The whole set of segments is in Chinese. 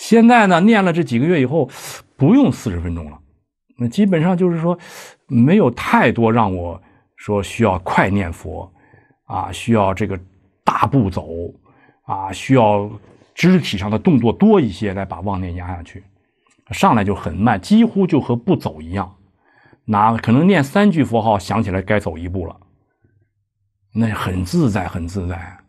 现在呢，念了这几个月以后，不用四十分钟了。那基本上就是说，没有太多让我说需要快念佛，啊，需要这个大步走，啊，需要肢体上的动作多一些来把妄念压下去。上来就很慢，几乎就和不走一样。那可能念三句佛号，想起来该走一步了，那很自在，很自在。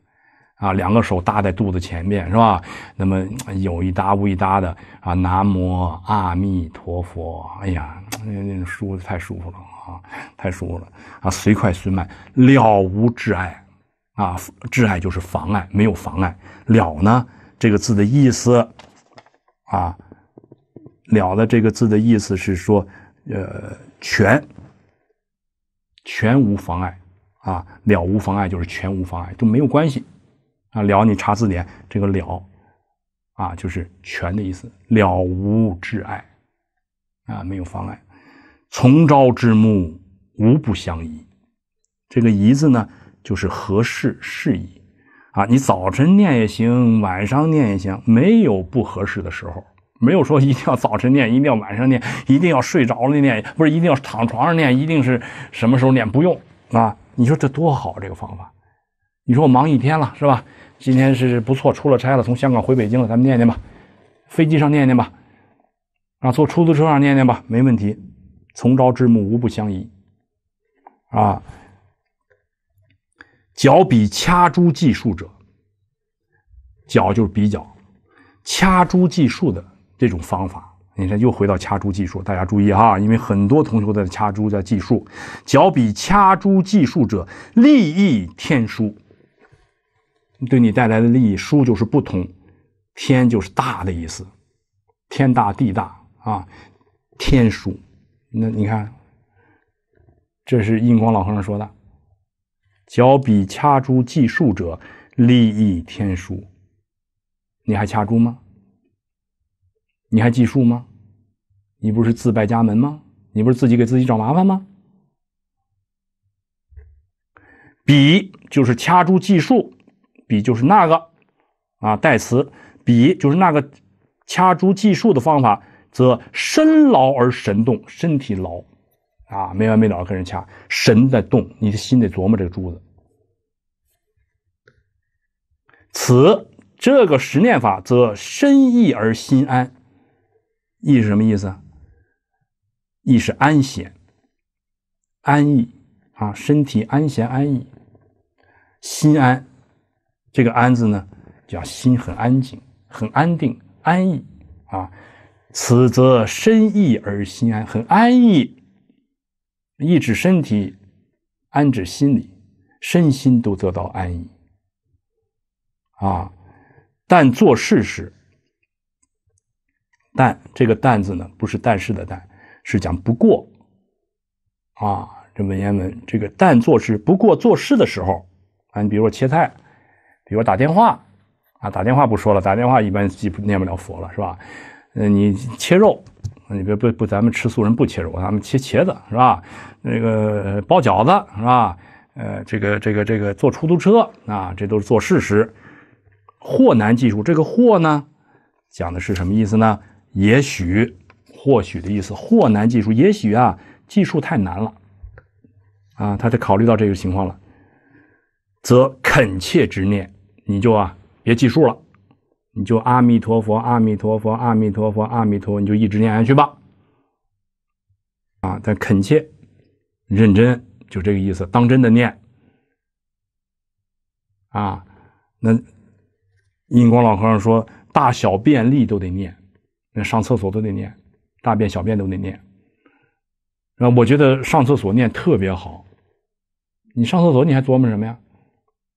啊，两个手搭在肚子前面，是吧？那么有一搭无一搭的啊！南无阿弥陀佛。哎呀，那那舒服太舒服了啊，太舒服了啊！随快随慢，了无挚爱啊，挚爱就是妨碍，没有妨碍。了呢？这个字的意思啊，了的这个字的意思是说，呃，全，全无妨碍。啊，了无妨碍就是全无妨碍，都没有关系。啊了，你查字典，这个了啊，就是全的意思。了无挚爱啊，没有妨碍。从朝至暮，无不相宜。这个宜字呢，就是合适适宜啊。你早晨念也行，晚上念也行，没有不合适的时候。没有说一定要早晨念，一定要晚上念，一定要睡着了念，不是一定要躺床上念，一定是什么时候念不用啊。你说这多好，这个方法。你说我忙一天了，是吧？今天是不错，出了差了，从香港回北京了。咱们念念吧，飞机上念念吧，啊，坐出租车上念念吧，没问题。从朝至暮，无不相宜。啊，脚比掐珠计数者，脚就是比较掐珠计数的这种方法。你看，又回到掐珠计数，大家注意哈，因为很多同学在掐珠在计数。脚比掐珠计数者，立意天书。对你带来的利益，书就是不同，天就是大的意思，天大地大啊，天书。那你看，这是印光老和尚说的：“脚笔掐珠计数者，利益天书。”你还掐珠吗？你还计数吗？你不是自败家门吗？你不是自己给自己找麻烦吗？比就是掐珠计数。比就是那个啊，代词比就是那个掐珠计数的方法，则身劳而神动，身体劳啊，没完没了跟人掐，神在动，你的心得琢磨这个珠子。此这个十念法则身意而心安，意是什么意思？意是安闲，安逸啊，身体安闲安逸，心安。这个安字呢，叫心很安静、很安定、安逸啊。此则身逸而心安，很安逸，逸指身体，安指心理，身心都得到安逸啊。但做事时，但这个但字呢，不是但是的但，是讲不过啊。这文言文，这个但做事不过做事的时候啊，你比如说切菜。比如打电话，啊，打电话不说了，打电话一般记念不了佛了，是吧？呃，你切肉，你别不不，咱们吃素人不切肉，咱们切茄子是吧？那个包饺子是吧？呃，这个这个这个坐出租车啊，这都是做事实。或难技术，这个“或”呢，讲的是什么意思呢？也许、或许的意思。或难技术，也许啊，技术太难了，啊，他得考虑到这个情况了，则恳切执念。你就啊，别计数了，你就阿弥陀佛，阿弥陀佛，阿弥陀佛，阿弥陀，你就一直念下去吧。啊，但恳切、认真，就这个意思，当真的念。啊，那印光老和尚说，大小便利都得念，那上厕所都得念，大便、小便都得念。那我觉得上厕所念特别好，你上厕所你还琢磨什么呀？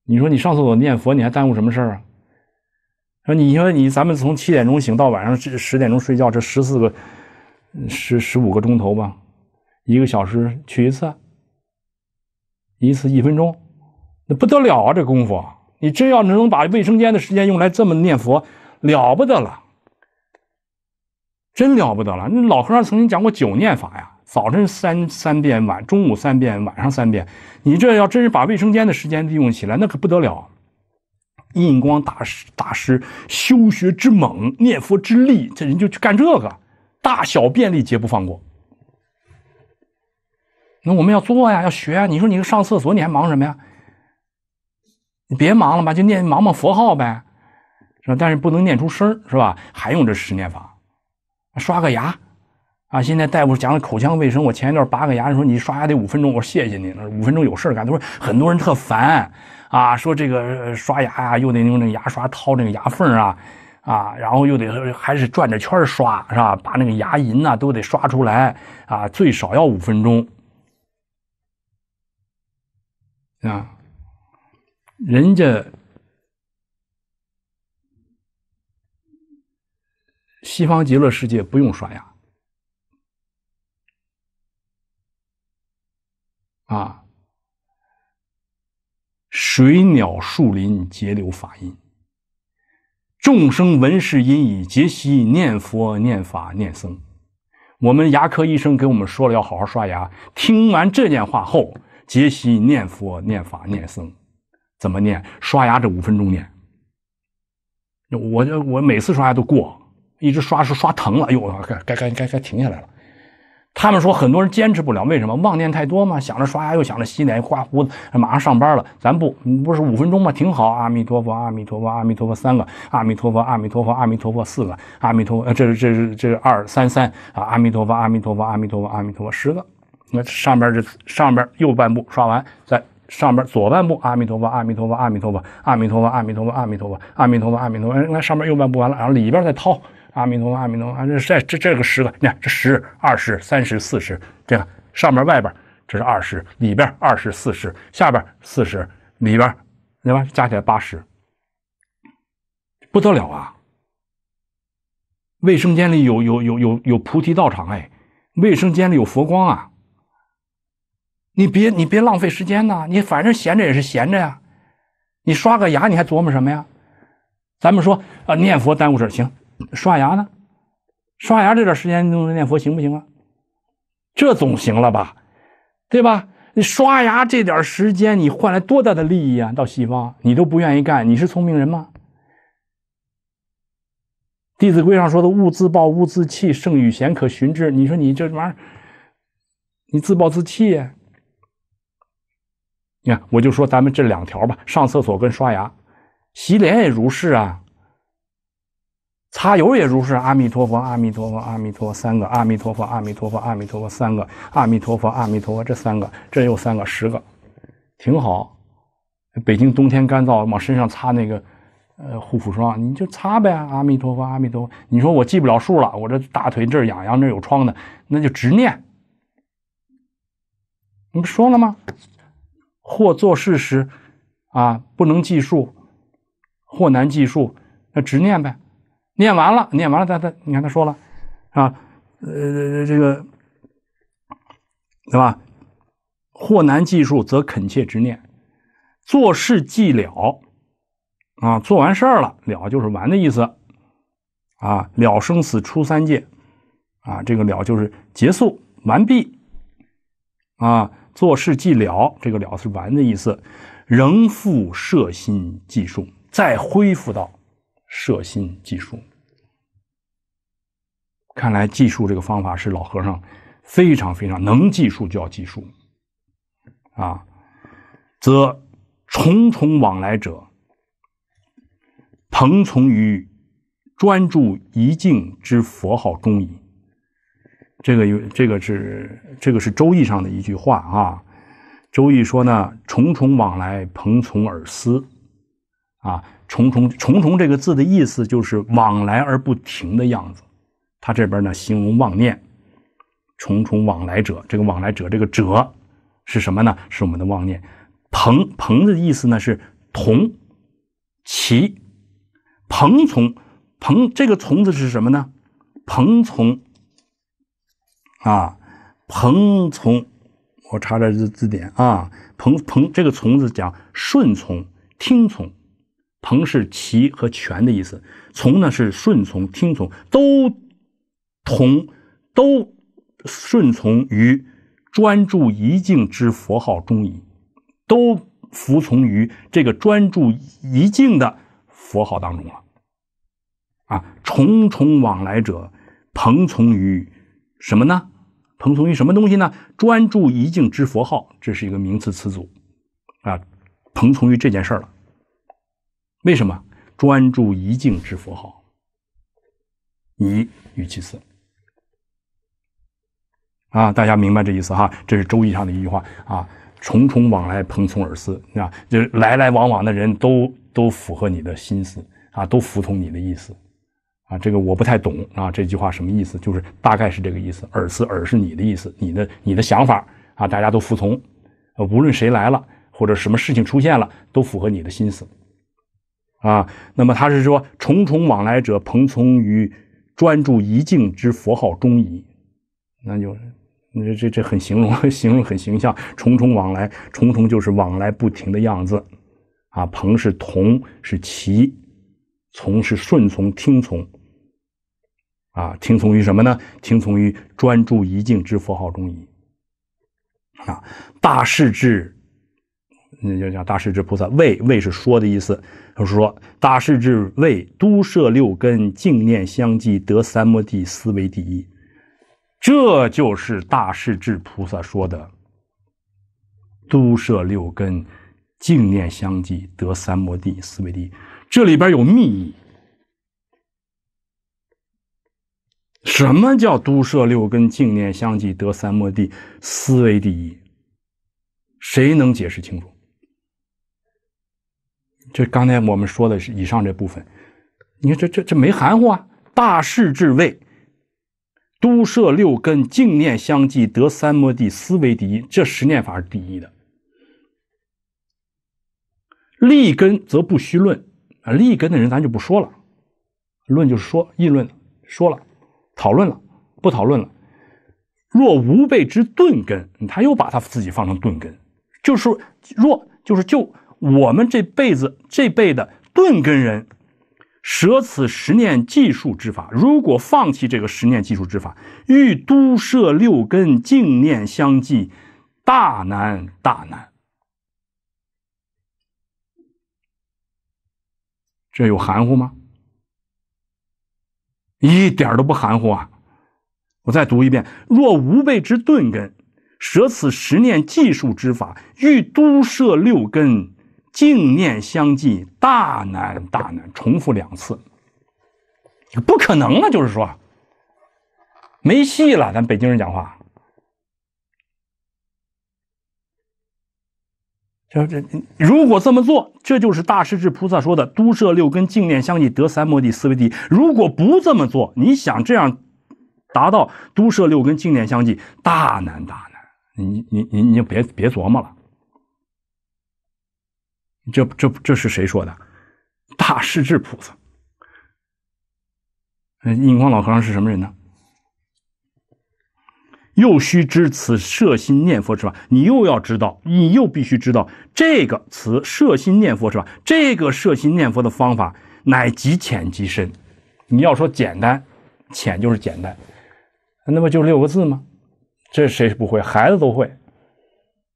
你说你上厕所念佛，你还耽误什么事儿啊？说你说你咱们从七点钟醒到晚上十十点钟睡觉，这十四个十十五个钟头吧，一个小时去一次，一次一分钟，那不得了啊！这功夫，你真要能把卫生间的时间用来这么念佛，了不得了，真了不得了。那老和尚曾经讲过九念法呀。早晨三三遍，晚中午三遍，晚上三遍。你这要真是把卫生间的时间利用起来，那可不得了。印光大师大师修学之猛，念佛之力，这人就去干这个，大小便利皆不放过。那我们要做呀，要学啊。你说你上厕所你还忙什么呀？你别忙了吧，就念忙忙佛号呗，是吧？但是不能念出声是吧？还用这十念法，刷个牙。啊！现在大夫讲口腔卫生，我前一段拔个牙，说你刷牙得五分钟，我谢谢你，五分钟有事干。他说很多人特烦，啊，说这个刷牙呀，又得用那个牙刷掏那个牙缝啊，啊，然后又得还是转着圈刷，是吧？把那个牙龈呐都得刷出来，啊，最少要五分钟。啊，人家西方极乐世界不用刷牙。啊！水鸟树林皆流法音，众生闻是音已，皆悉念佛念法念僧。我们牙科医生给我们说了要好好刷牙。听完这件话后，皆悉念佛念法念僧，怎么念？刷牙这五分钟念。我我每次刷牙都过，一直刷是刷疼了，哎呦，该该该该停下来了。他们说很多人坚持不了，为什么？妄念太多嘛，想着刷牙又想着洗脸刮胡子，马上上班了。咱不，不是五分钟吗？挺好。阿弥陀佛，阿弥陀佛，阿弥陀佛，三个。阿弥陀佛，阿弥陀佛，阿弥陀佛，四个。阿弥陀，佛，这是这是这是二三三啊！阿弥陀佛，阿弥陀佛，阿弥陀佛，阿弥陀佛，十个。那上边这上边右半部刷完，在上边左半部阿弥陀佛，阿弥陀佛，阿弥陀佛，阿弥陀佛，阿弥陀佛，阿弥陀佛，阿弥陀佛，阿弥陀佛。陀那上边右半部完了，然后里边再掏。阿弥陀佛，阿弥陀佛，这这这这个十个，你看这十、二十、三十、四十，这样上面外边这是二十，里边二十、四十，下边四十，里边对吧？加起来八十，不得了啊！卫生间里有有有有有菩提道场哎，卫生间里有佛光啊！你别你别浪费时间呐，你反正闲着也是闲着呀，你刷个牙你还琢磨什么呀？咱们说啊，念佛耽误事行。刷牙呢？刷牙这段时间弄着念佛行不行啊？这总行了吧？对吧？你刷牙这点时间，你换来多大的利益啊？到西方你都不愿意干，你是聪明人吗？《弟子规》上说的“勿自暴，勿自弃，圣与贤，可循之”，你说你这玩意儿，你自暴自弃呀？你看，我就说咱们这两条吧：上厕所跟刷牙，洗脸也如是啊。擦油也如是，阿弥陀佛，阿弥陀佛，阿弥陀，佛三个阿弥陀佛，阿弥陀佛，阿弥陀佛，三个阿弥陀佛，阿弥陀佛，这三个，这又三个，十个，挺好。北京冬天干燥，往身上擦那个呃护肤霜，你就擦呗。阿弥陀佛，阿弥陀，佛。你说我记不了数了，我这大腿这儿痒痒，这有疮的，那就执念。你不说了吗？或做事时，啊，不能计数，或难计数，那执念呗。念完了，念完了，他他，你看他说了，啊，呃，这个，对吧？惑难计数，则恳切之念，做事既了，啊，做完事儿了，了就是完的意思，啊，了生死出三界，啊，这个了就是结束完毕，啊，做事既了，这个了是完的意思，仍复摄心计数，再恢复到。摄心计数，看来计数这个方法是老和尚非常非常能计数，就要计数啊，则重重往来者，彭从于专注一境之佛号中矣。这个有这个是这个是《周易》上的一句话啊，《周易》说呢，重重往来，彭从而思啊。重重重重这个字的意思就是往来而不停的样子。他这边呢，形容妄念。重重往来者，这个往来者，这个者是什么呢？是我们的妄念。朋朋的意思呢是同其朋从朋这个从字是什么呢？朋从啊，朋从。我查查字字典啊，朋朋这个从字讲顺从听从。“朋”是齐和全的意思，“从”呢是顺从、听从，都同都顺从于专注一境之佛号中矣，都服从于这个专注一境的佛号当中了。啊，重重往来者，朋从于什么呢？朋从于什么东西呢？专注一境之佛号，这是一个名词词组啊，朋从于这件事了。为什么专注一境之佛号，一与其思啊？大家明白这意思哈？这是周易上的一句话啊！重重往来，朋从耳思啊！就是来来往往的人都都符合你的心思啊，都服从你的意思啊。这个我不太懂啊。这句话什么意思？就是大概是这个意思。耳思耳是你的意思，你的你的想法啊，大家都服从。无论谁来了或者什么事情出现了，都符合你的心思。啊，那么他是说，重重往来者，彭从于专注一境之佛号中矣。那就，这这这很形容，形容很形象。重重往来，重重就是往来不停的样子。啊，彭是同，是齐，从是顺从、听从。啊，听从于什么呢？听从于专注一境之佛号中矣。啊，大势至。那就叫大势至菩萨，为为是说的意思，就是说大势至为都摄六根，净念相继，得三摩地，思维第一。这就是大势至菩萨说的，都摄六根，净念相继，得三摩地，思维第一。这里边有密什么叫都摄六根，净念相继，得三摩地，思维第一？谁能解释清楚？就刚才我们说的是以上这部分，你看这这这没含糊啊！大事至位，都摄六根，净念相继，得三摩地，思维第一。这十念法是第一的。立根则不虚论啊，立根的人咱就不说了，论就是说议论，说了，讨论了，不讨论了。若无辈之钝根，他又把他自己放成钝根，就是若就是就。我们这辈子、这辈子顿根人，舍此十念计数之法，如果放弃这个十念计数之法，欲都摄六根，净念相继，大难大难。这有含糊吗？一点都不含糊啊！我再读一遍：若无辈之顿根，舍此十念计数之法，欲都摄六根。净念相继，大难大难，重复两次，不可能了，就是说没戏了。咱北京人讲话，这这，如果这么做，这就是大师至菩萨说的都摄六根，净念相继，得三摩地，四维地。如果不这么做，你想这样达到都摄六根，净念相继，大难大难。你你你你，就别别琢磨了。这这这是谁说的？大势至菩萨，那印光老和尚是什么人呢？又须知此摄心念佛是吧？你又要知道，你又必须知道这个词摄心念佛是吧？这个摄心念佛的方法乃极浅极深。你要说简单，浅就是简单，那么就六个字吗？这谁不会？孩子都会，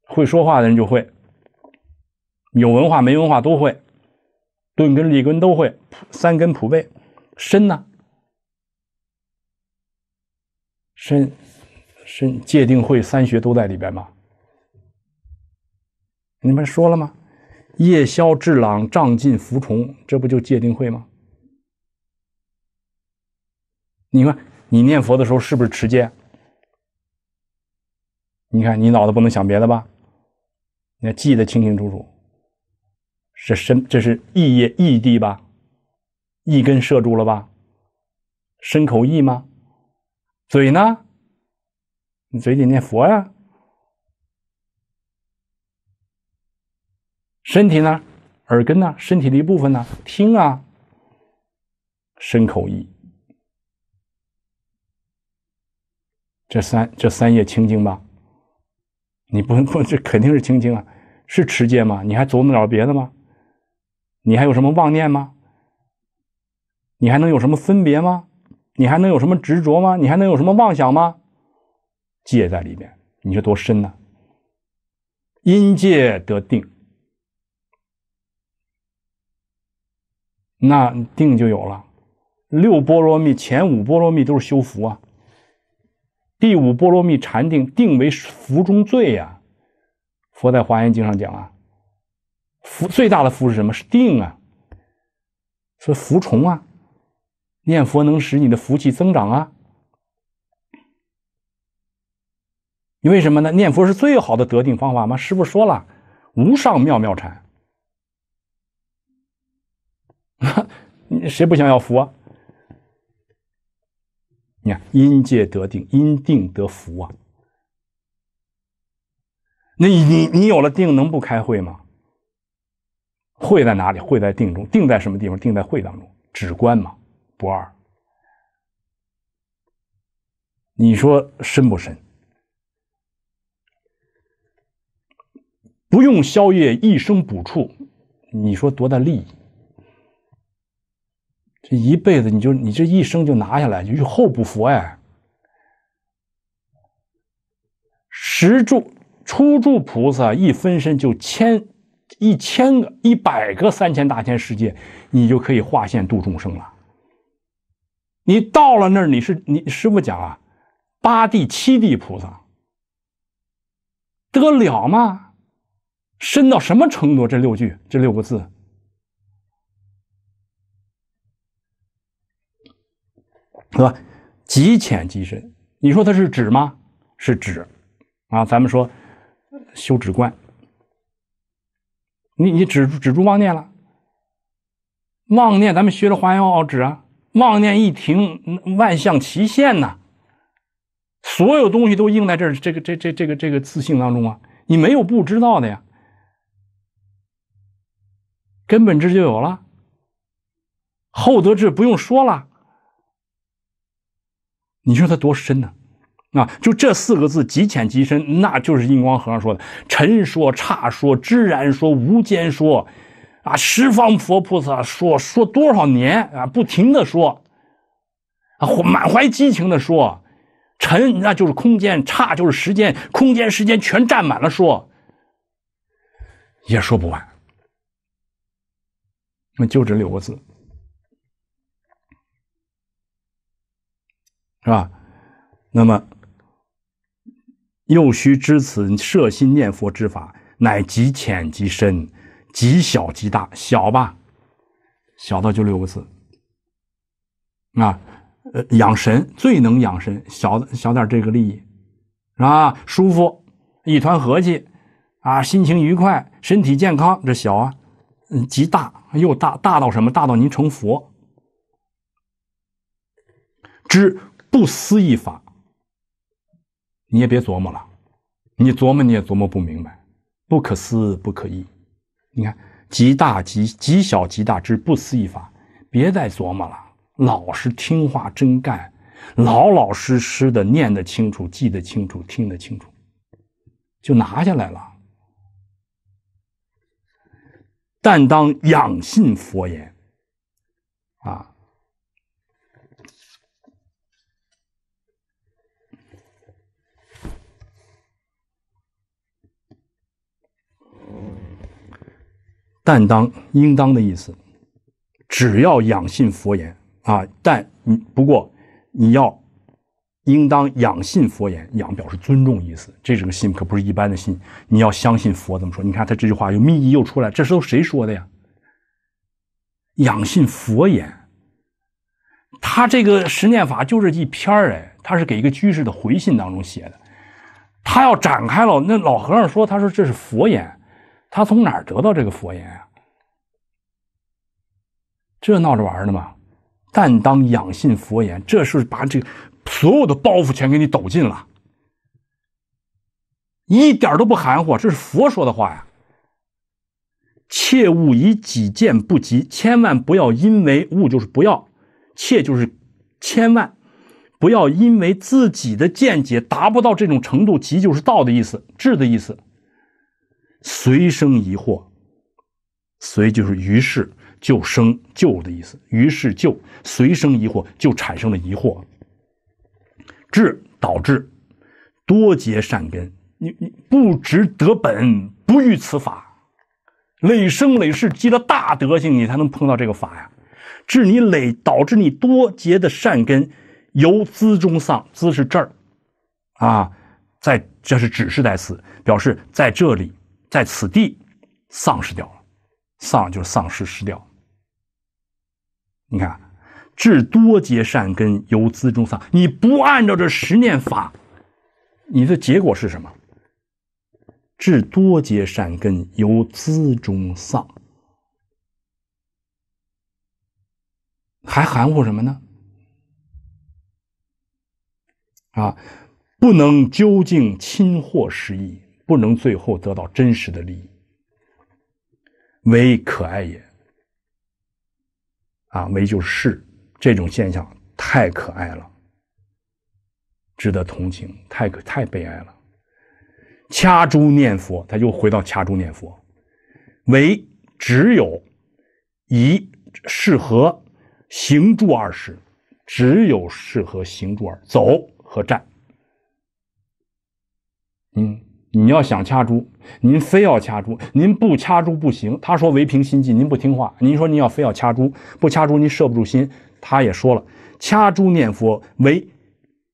会说话的人就会。有文化没文化都会，钝根立根都会，三根普背，身呢？身身界定会三学都在里边吗？你们说了吗？夜宵智朗仗尽浮虫，这不就界定会吗？你看你念佛的时候是不是持戒？你看你脑子不能想别的吧？你要记得清清楚楚。是身，这是意业、意地吧？意根射住了吧？身口意吗？嘴呢？你嘴里念佛呀？身体呢？耳根呢？身体的一部分呢？听啊！身口意，这三这三业清净吧？你不不，这肯定是清净啊！是持戒吗？你还琢磨着别的吗？你还有什么妄念吗？你还能有什么分别吗？你还能有什么执着吗？你还能有什么妄想吗？戒在里面，你说多深呢？因戒得定，那定就有了。六波罗蜜，前五波罗蜜都是修福啊。第五波罗蜜禅定，定为福中最呀。佛在华严经上讲啊。福最大的福是什么？是定啊！是福从啊，念佛能使你的福气增长啊。你为什么呢？念佛是最好的得定方法吗？师傅说了，无上妙妙禅。谁不想要福啊？你看，因戒得定，因定得福啊。那你你你有了定，能不开会吗？会在哪里？会在定中，定在什么地方？定在会当中，只观嘛，不二。你说深不深？不用宵夜，一生补触，你说多大利益？这一辈子，你就你这一生就拿下来，就后不佛哎。十住初住菩萨一分身就千。一千个、一百个三千大千世界，你就可以化现度众生了。你到了那儿，你是你师傅讲啊，八地、七地菩萨，得了吗？深到什么程度？这六句，这六个字，是吧？极浅极深。你说它是纸吗？是纸啊。咱们说修止观。你你止止住妄念了，妄念咱们学了《华严奥旨》啊，妄念一停，万象齐现呐，所有东西都应在这这个这这这个这个自信当中啊，你没有不知道的呀，根本智就有了，厚德智不用说了，你说它多深呢？啊，就这四个字，极浅极深，那就是印光和尚说的：“尘说、刹说、知然说、无间说，啊，十方佛菩萨说说多少年啊，不停的说，啊，满怀激情的说，尘那就是空间，差就是时间，空间时间全占满了说，也说不完。那就这六个字，是吧？那么。又须知此摄心念佛之法，乃极浅极深，极小极大小吧？小到就六个字，啊，呃，养神最能养神，小小点这个利益啊，舒服，一团和气，啊，心情愉快，身体健康，这小啊，嗯，极大又大大到什么？大到您成佛知不思议法。你也别琢磨了，你琢磨你也琢磨不明白，不可思不可议。你看，极大极极小极大之不思议法，别再琢磨了，老实听话真干，老老实实的念得清楚，记得清楚，听得清楚，就拿下来了。但当养信佛言。但当应当的意思，只要养信佛言啊，但你不过你要应当养信佛言，养表示尊重意思，这是个信，可不是一般的信，你要相信佛怎么说。你看他这句话又密意又出来，这是都谁说的呀？养信佛言，他这个十念法就是一篇儿哎，他是给一个居士的回信当中写的，他要展开了，那老和尚说，他说这是佛言。他从哪儿得到这个佛言呀？这闹着玩的吗？但当养信佛言，这是把这所有的包袱全给你抖尽了，一点都不含糊，这是佛说的话呀。切勿以己见不及，千万不要因为勿就是不要，切就是千万不要因为自己的见解达不到这种程度，及就是道的意思，智的意思。随生疑惑，随就是于是就生就的意思，于是就随生疑惑就产生了疑惑，至导致多结善根，你你不值得本不遇此法，累生累世积了大德行，你才能碰到这个法呀。至你累导致你多结的善根由资中丧资是这儿啊，在这是指示代词，表示在这里。在此地丧失掉了，丧就是丧失失掉了。你看，至多结善根由资中丧，你不按照这十念法，你的结果是什么？至多结善根由资中丧，还含糊什么呢？啊，不能究竟亲获实意。不能最后得到真实的利益，唯可爱也。啊，唯就是这种现象太可爱了，值得同情，太可太悲哀了。掐珠念佛，他又回到掐珠念佛。唯只有一适合行住二时，只有适合行住二走和站。嗯。你要想掐珠，您非要掐珠，您不掐珠不行。他说唯凭心计，您不听话。您说您要非要掐珠，不掐珠您摄不住心。他也说了，掐珠念佛为，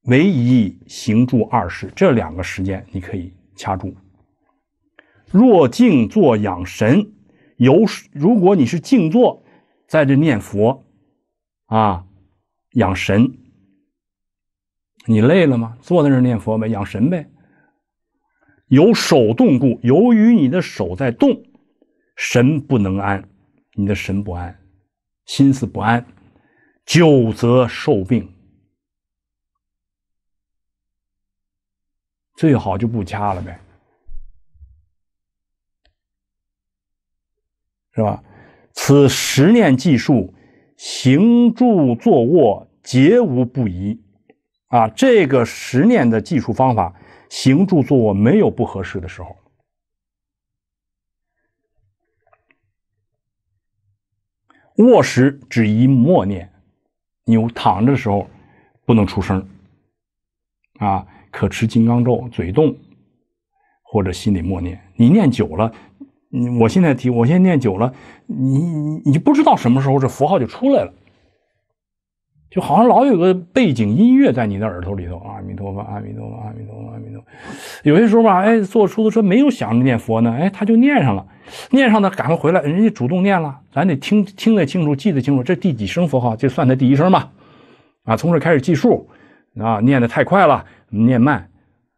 为一行住二时，这两个时间你可以掐住。若静坐养神，有如果你是静坐，在这念佛，啊，养神。你累了吗？坐在那儿念佛呗，养神呗。由手动故，由于你的手在动，神不能安，你的神不安，心思不安，久则受病。最好就不掐了呗，是吧？此十念计数，行住坐卧，皆无不宜。啊，这个十念的计数方法。行住坐卧没有不合适的时候。卧时只宜默念，你躺着的时候不能出声，啊，可持金刚咒嘴动，或者心里默念。你念久了，我现在提，我现在念久了，你你不知道什么时候这符号就出来了。就好像老有个背景音乐在你的耳朵里头，阿弥陀佛，阿弥陀佛，阿弥陀佛，阿弥陀，佛。有些时候吧，哎，坐出租车没有想念佛呢，哎，他就念上了，念上呢，赶快回来，人家主动念了，咱得听听得清楚，记得清楚，这第几声佛号这算他第一声嘛，啊，从这开始计数，啊，念得太快了，念慢，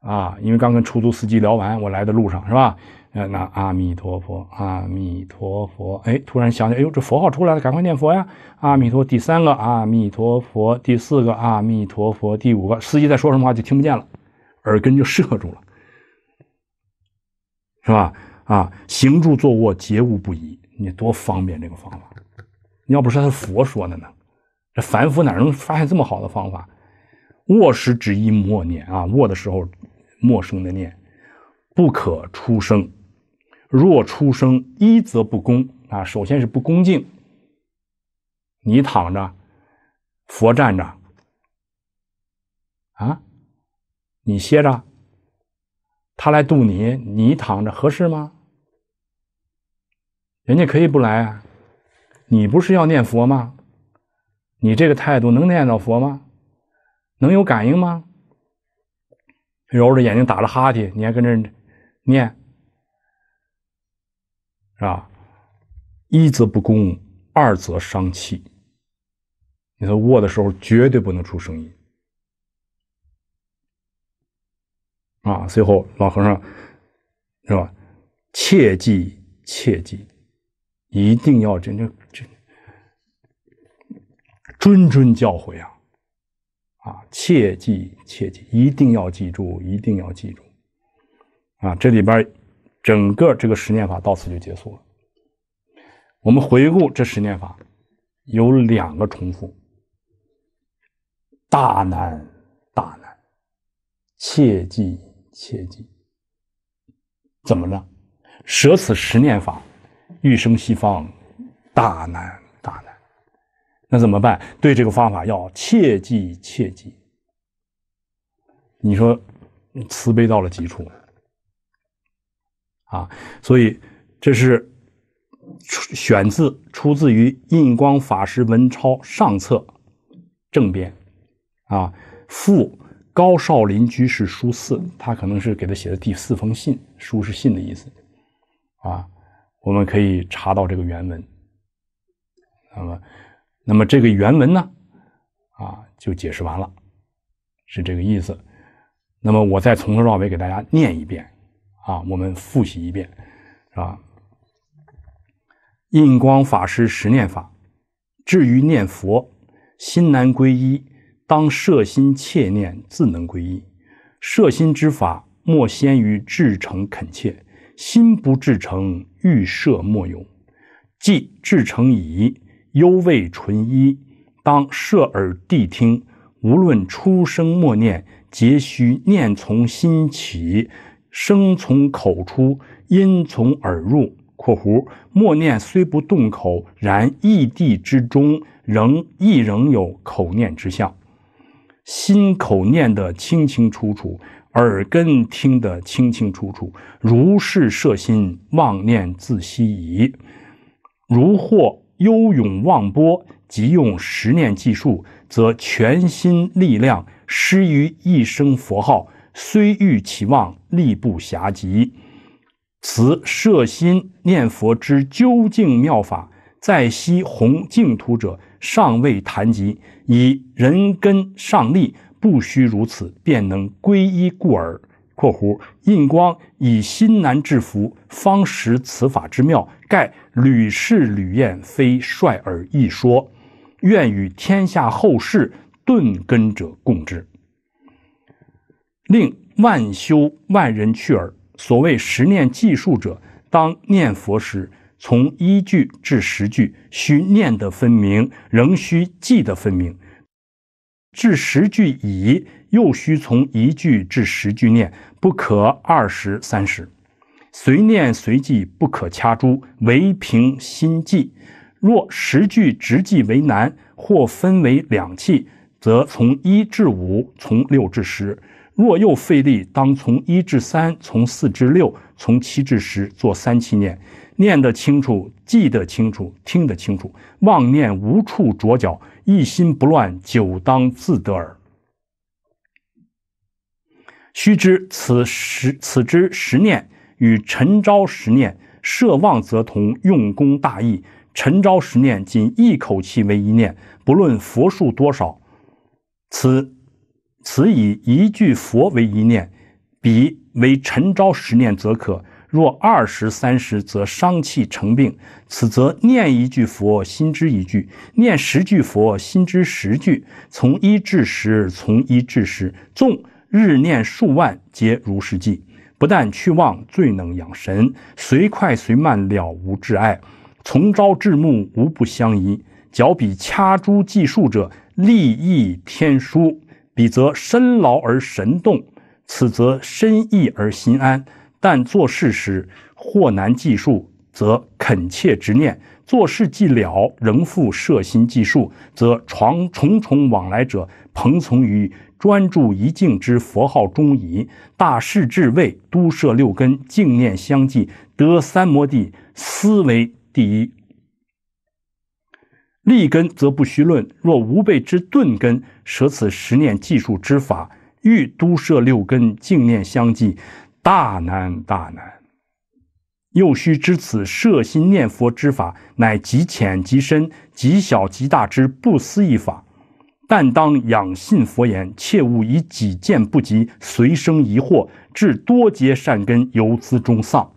啊，因为刚跟出租司机聊完，我来的路上是吧？呃，那阿弥陀佛，阿弥陀佛！哎，突然想起，哎呦，这佛号出来了，赶快念佛呀！阿弥陀，第三个阿弥陀佛，第四个阿弥陀佛，第五个，司机在说什么话就听不见了，耳根就射住了，是吧？啊，行住坐卧，皆无不依，你多方便这个方法。你要不是他佛说的呢，这凡夫哪能发现这么好的方法？卧时只一默念啊，卧的时候默声的念，不可出声。若出生一则不恭啊，首先是不恭敬。你躺着，佛站着，啊，你歇着，他来度你，你躺着合适吗？人家可以不来啊，你不是要念佛吗？你这个态度能念到佛吗？能有感应吗？揉着眼睛打了哈欠，你还跟这念？是吧？一则不公，二则伤气。你说握的时候绝对不能出声音。啊！最后老和尚，是吧？切记切记，一定要真正这谆谆教诲啊！啊！切记切记，一定要记住，一定要记住。啊！这里边。整个这个十念法到此就结束了。我们回顾这十念法，有两个重复：大难大难，切记切记。怎么了？舍此十念法，欲生西方，大难大难。那怎么办？对这个方法要切记切记。你说慈悲到了极处。啊，所以这是选自出自于印光法师文钞上册正编啊，附高少林居士书四，他可能是给他写的第四封信，书是信的意思啊。我们可以查到这个原文。那么，那么这个原文呢，啊，就解释完了，是这个意思。那么我再从头到尾给大家念一遍。啊，我们复习一遍，是吧？印光法师十念法，至于念佛，心难归一，当摄心切念，自能归一。摄心之法，莫先于至诚恳切。心不至诚，欲摄莫有。既至诚矣，犹未纯一，当摄耳谛听，无论出生默念，皆须念从心起。声从口出，音从耳入。（括弧）默念虽不动口，然意地之中，仍亦仍有口念之相。心口念得清清楚楚，耳根听得清清楚楚。如是摄心，妄念自息矣。如或优勇妄波，即用十念计数，则全心力量施于一生佛号。虽欲其望力不暇及，此摄心念佛之究竟妙法，在昔弘净土者尚未谈及。以人根上立，不须如此，便能皈依故耳。（括弧）印光以心难制伏，方识此法之妙。盖屡试屡验，非率尔一说。愿与天下后世顿根者共之。令万修万人去耳。所谓十念计数者，当念佛时，从一句至十句，须念得分明，仍须记得分明。至十句已，又须从一句至十句念，不可二十三十。随念随记，不可掐珠，唯凭心记。若十句直记为难，或分为两气，则从一至五，从六至十。若又费力，当从一至三，从四至六，从七至十做三七念，念得清楚，记得清楚，听得清楚，妄念无处着脚，一心不乱，久当自得耳。须知此时此之十念与陈昭十念设妄则同，用功大义。陈昭十念仅一口气为一念，不论佛数多少，此。此以一句佛为一念，彼为晨朝十念则可；若二十三十，则伤气成病。此则念一句佛，心之一句；念十句佛，心之十句。从一至十，从一至十，纵日念数万，皆如是计。不但去妄，最能养神；随快随慢，了无挚爱。从朝至暮，无不相宜。脚比掐珠计数者，利益天书。彼则身劳而神动，此则身意而心安。但做事时或难计数，则恳切执念；做事既了，仍复设心计数，则床重重往来者，蓬从于专注一境之佛号中矣。大事至位，都设六根，净念相继，得三摩地，思维第一。立根则不虚论。若吾辈之钝根，舍此十念技术之法，欲都摄六根，净念相继，大难大难。又须知此摄心念佛之法，乃极浅极深、极小极大之不思议法。但当养信佛言，切勿以己见不及，随生疑惑，致多结善根，由资中丧。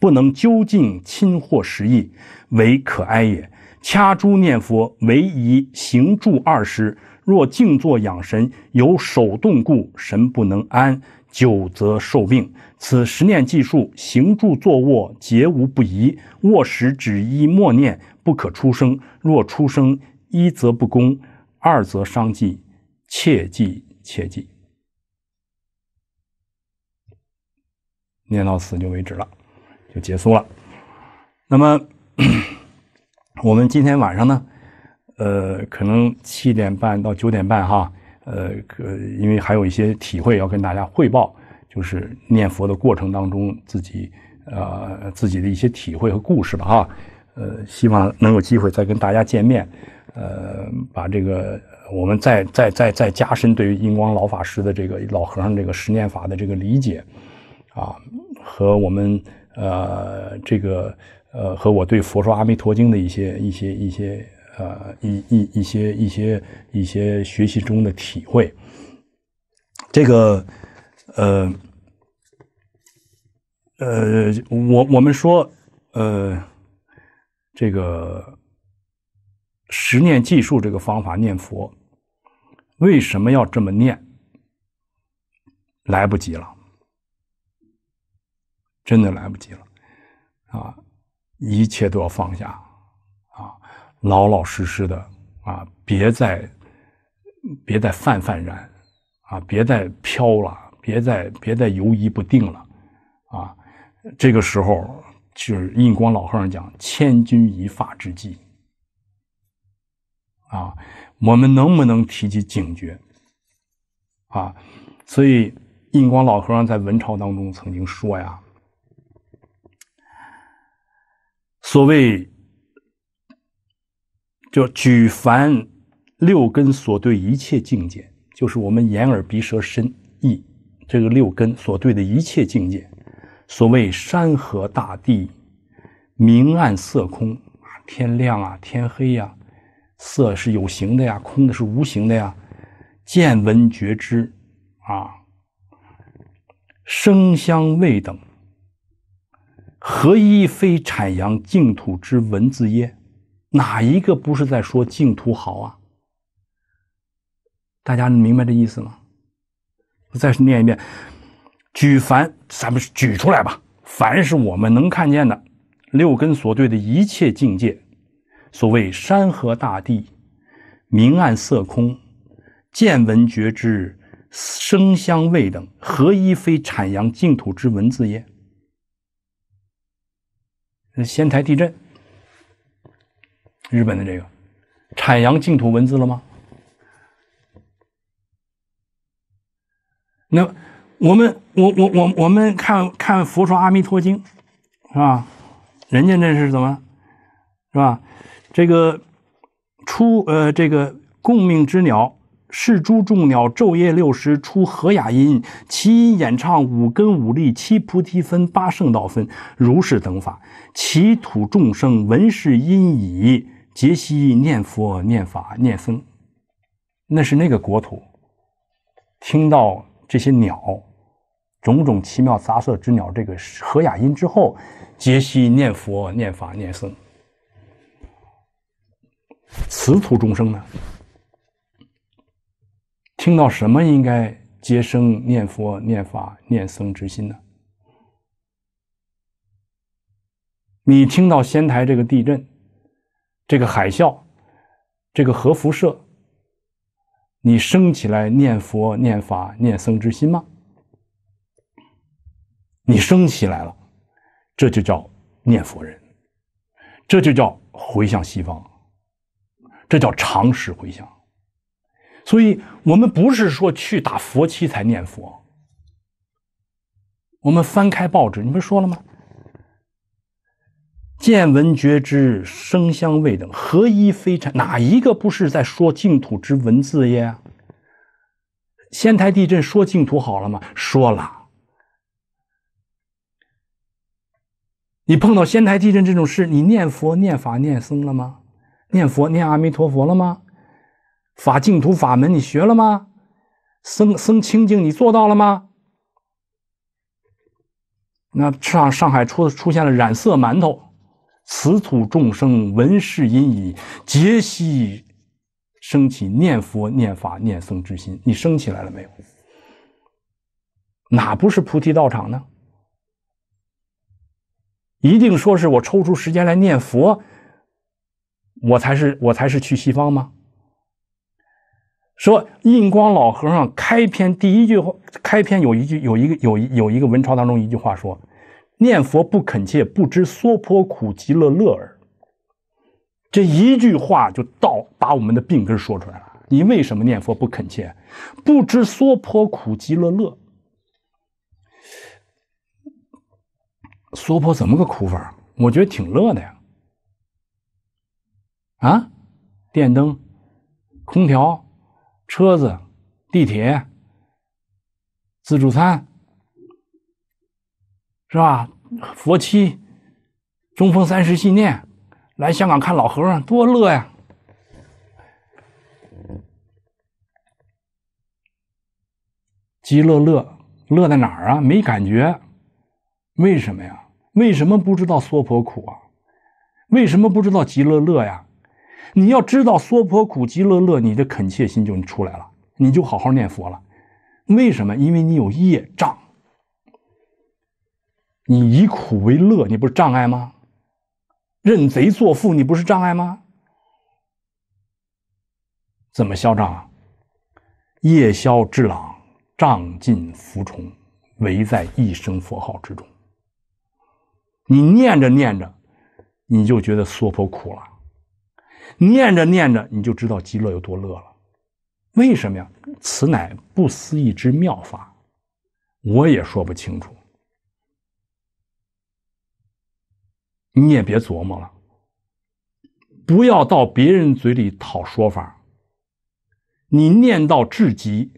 不能究竟亲获实益，唯可哀也。掐珠念佛为宜，行住二时，若静坐养神，有手动故，神不能安，久则受病。此十念计数，行住坐卧皆无不宜。卧时只一默念，不可出声。若出声，一则不恭，二则伤气，切记切记。念到此就为止了，就结束了。那么。我们今天晚上呢，呃，可能七点半到九点半哈，呃，可因为还有一些体会要跟大家汇报，就是念佛的过程当中自己呃自己的一些体会和故事吧哈，呃，希望能有机会再跟大家见面，呃，把这个我们再再再再加深对于印光老法师的这个老和尚这个十念法的这个理解，啊，和我们呃这个。呃，和我对《佛说阿弥陀经》的一些、一些、一些，呃，一、一、一些、一些、一些学习中的体会。这个，呃，呃，我我们说，呃，这个十念计数这个方法念佛，为什么要这么念？来不及了，真的来不及了，啊！一切都要放下，啊，老老实实的，啊，别再别再泛泛然，啊，别再飘了，别再别再犹疑不定了，啊，这个时候就是印光老和尚讲千钧一发之际，啊，我们能不能提起警觉？啊，所以印光老和尚在文朝当中曾经说呀。所谓，就举凡六根所对一切境界，就是我们眼耳鼻舌身意这个六根所对的一切境界。所谓山河大地、明暗色空天亮啊，天黑呀，色是有形的呀，空的是无形的呀，见闻觉知啊，声香味等。何一非阐扬净土之文字耶？哪一个不是在说净土好啊？大家明白这意思吗？我再念一遍：举凡咱们举出来吧，凡是我们能看见的，六根所对的一切境界，所谓山河大地、明暗色空、见闻觉知、声香味等，何一非阐扬净土之文字耶？仙台地震，日本的这个，产阳净土文字了吗？那我们，我我我我们看看佛说阿弥陀经，是吧？人家那是怎么，是吧？这个出呃这个共命之鸟。是诸众鸟昼夜六时出和雅音，其音演唱五根五力七菩提分八圣道分，如是等法。其土众生闻是音已，皆悉念佛念法念僧。那是那个国土，听到这些鸟，种种奇妙杂色之鸟这个和雅音之后，皆悉念佛念法念僧。此土众生呢？听到什么应该接生念佛念法念僧之心呢？你听到仙台这个地震、这个海啸、这个核辐射，你升起来念佛念法念僧之心吗？你升起来了，这就叫念佛人，这就叫回向西方，这叫常识回向。所以，我们不是说去打佛七才念佛。我们翻开报纸，你不是说了吗？见闻觉知、声香味等，何一非禅？哪一个不是在说净土之文字耶？仙台地震说净土好了吗？说了。你碰到仙台地震这种事，你念佛、念法、念僧了吗？念佛念阿弥陀佛了吗？法净土法门，你学了吗？僧僧清净，你做到了吗？那上上海出出现了染色馒头，此土众生闻是因已，皆悉升起念佛、念法、念僧之心，你升起来了没有？哪不是菩提道场呢？一定说是我抽出时间来念佛，我才是我才是去西方吗？说印光老和尚开篇第一句话，开篇有一句，有一个，有一有一个文抄当中一句话说：“念佛不恳切，不知娑婆苦，极乐乐耳。”这一句话就道把我们的病根说出来了。你为什么念佛不恳切？不知娑婆苦，极乐乐。娑婆怎么个苦法？我觉得挺乐的呀。啊，电灯，空调。车子、地铁、自助餐，是吧？佛七、中风三十信念，来香港看老和尚，多乐呀！极乐乐，乐在哪儿啊？没感觉。为什么呀？为什么不知道娑婆苦啊？为什么不知道极乐乐呀？你要知道“娑婆苦，极乐乐”，你的恳切心就出来了，你就好好念佛了。为什么？因为你有业障，你以苦为乐，你不是障碍吗？认贼作父，你不是障碍吗？怎么消障啊？夜宵至朗，障尽浮重，唯在一声佛号之中。你念着念着，你就觉得“娑婆苦”了。念着念着，你就知道极乐有多乐了。为什么呀？此乃不思议之妙法，我也说不清楚。你也别琢磨了，不要到别人嘴里讨说法。你念到至极，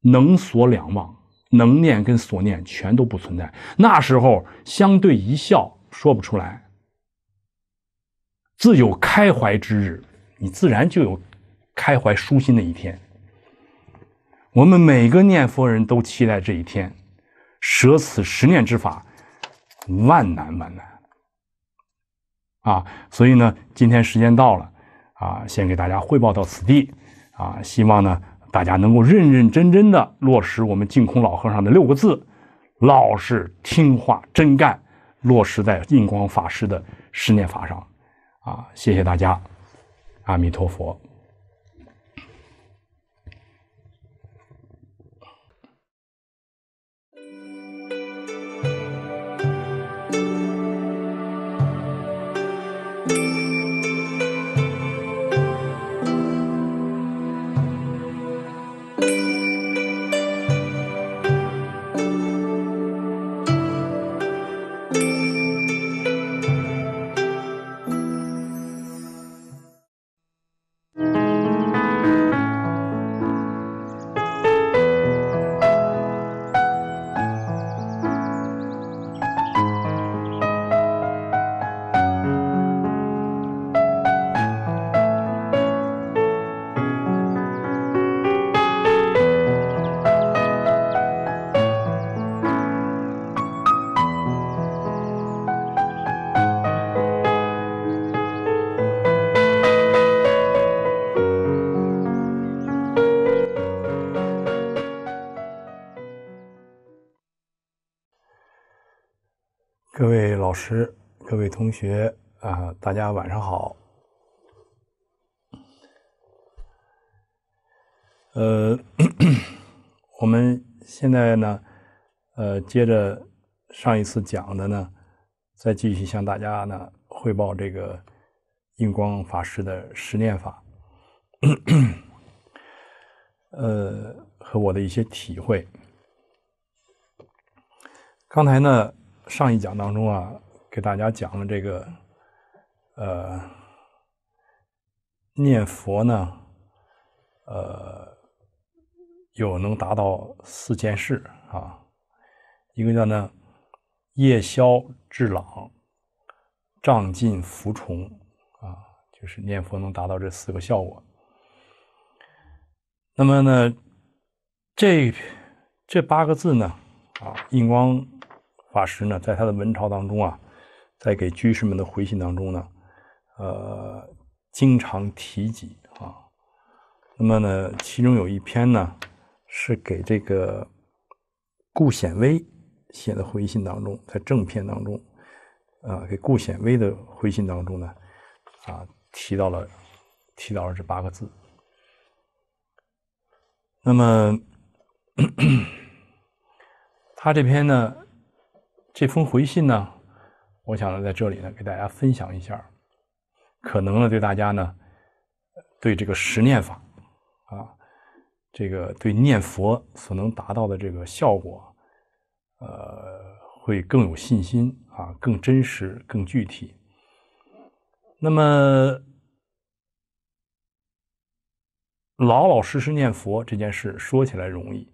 能所两忘，能念跟所念全都不存在。那时候相对一笑，说不出来。自有开怀之日，你自然就有开怀舒心的一天。我们每个念佛人都期待这一天，舍此十念之法，万难万难。啊，所以呢，今天时间到了，啊，先给大家汇报到此地，啊，希望呢，大家能够认认真真的落实我们净空老和尚的六个字：老实、听话、真干，落实在印光法师的十念法上。啊，谢谢大家，阿弥陀佛。各位老师、各位同学啊，大家晚上好。呃，我们现在呢，呃，接着上一次讲的呢，再继续向大家呢汇报这个印光法师的十念法，呃，和我的一些体会。刚才呢。上一讲当中啊，给大家讲了这个，呃，念佛呢，呃，有能达到四件事啊，一个叫呢，夜宵至朗，胀尽浮虫啊，就是念佛能达到这四个效果。那么呢，这这八个字呢，啊，印光。法师呢，在他的文朝当中啊，在给居士们的回信当中呢，呃，经常提及啊。那么呢，其中有一篇呢，是给这个顾显微写的回信当中，在正篇当中，呃，给顾显微的回信当中呢，啊，提到了，提到了这八个字。那么，他这篇呢？这封回信呢，我想在这里呢，给大家分享一下，可能呢，对大家呢，对这个十念法啊，这个对念佛所能达到的这个效果，呃，会更有信心啊，更真实，更具体。那么，老老实实念佛这件事，说起来容易，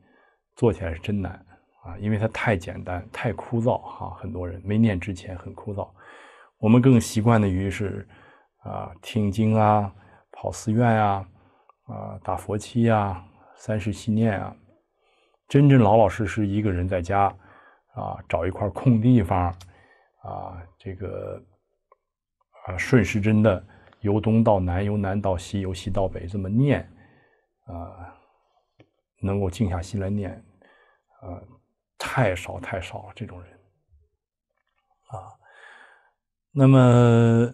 做起来是真难。啊，因为它太简单、太枯燥哈，很多人没念之前很枯燥。我们更习惯的于是，啊，听经啊，跑寺院啊、啊，打佛七啊、三世七念啊，真正老老实实一个人在家，啊，找一块空地方，啊，这个，啊，顺时针的，由东到南，由南到西，由西到北这么念，啊，能够静下心来念，啊。太少太少了，这种人啊，那么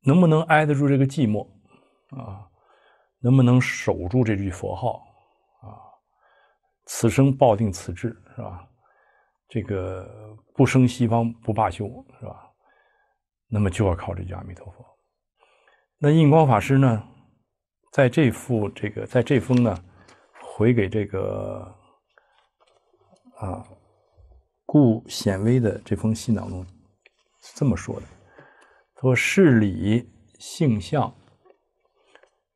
能不能挨得住这个寂寞啊？能不能守住这句佛号啊？此生抱定此志是吧？这个不生西方不罢休是吧？那么就要靠这句阿弥陀佛。那印光法师呢，在这幅这个在这封呢？回给这个啊，顾显微的这封信当中是这么说的：，说事理性相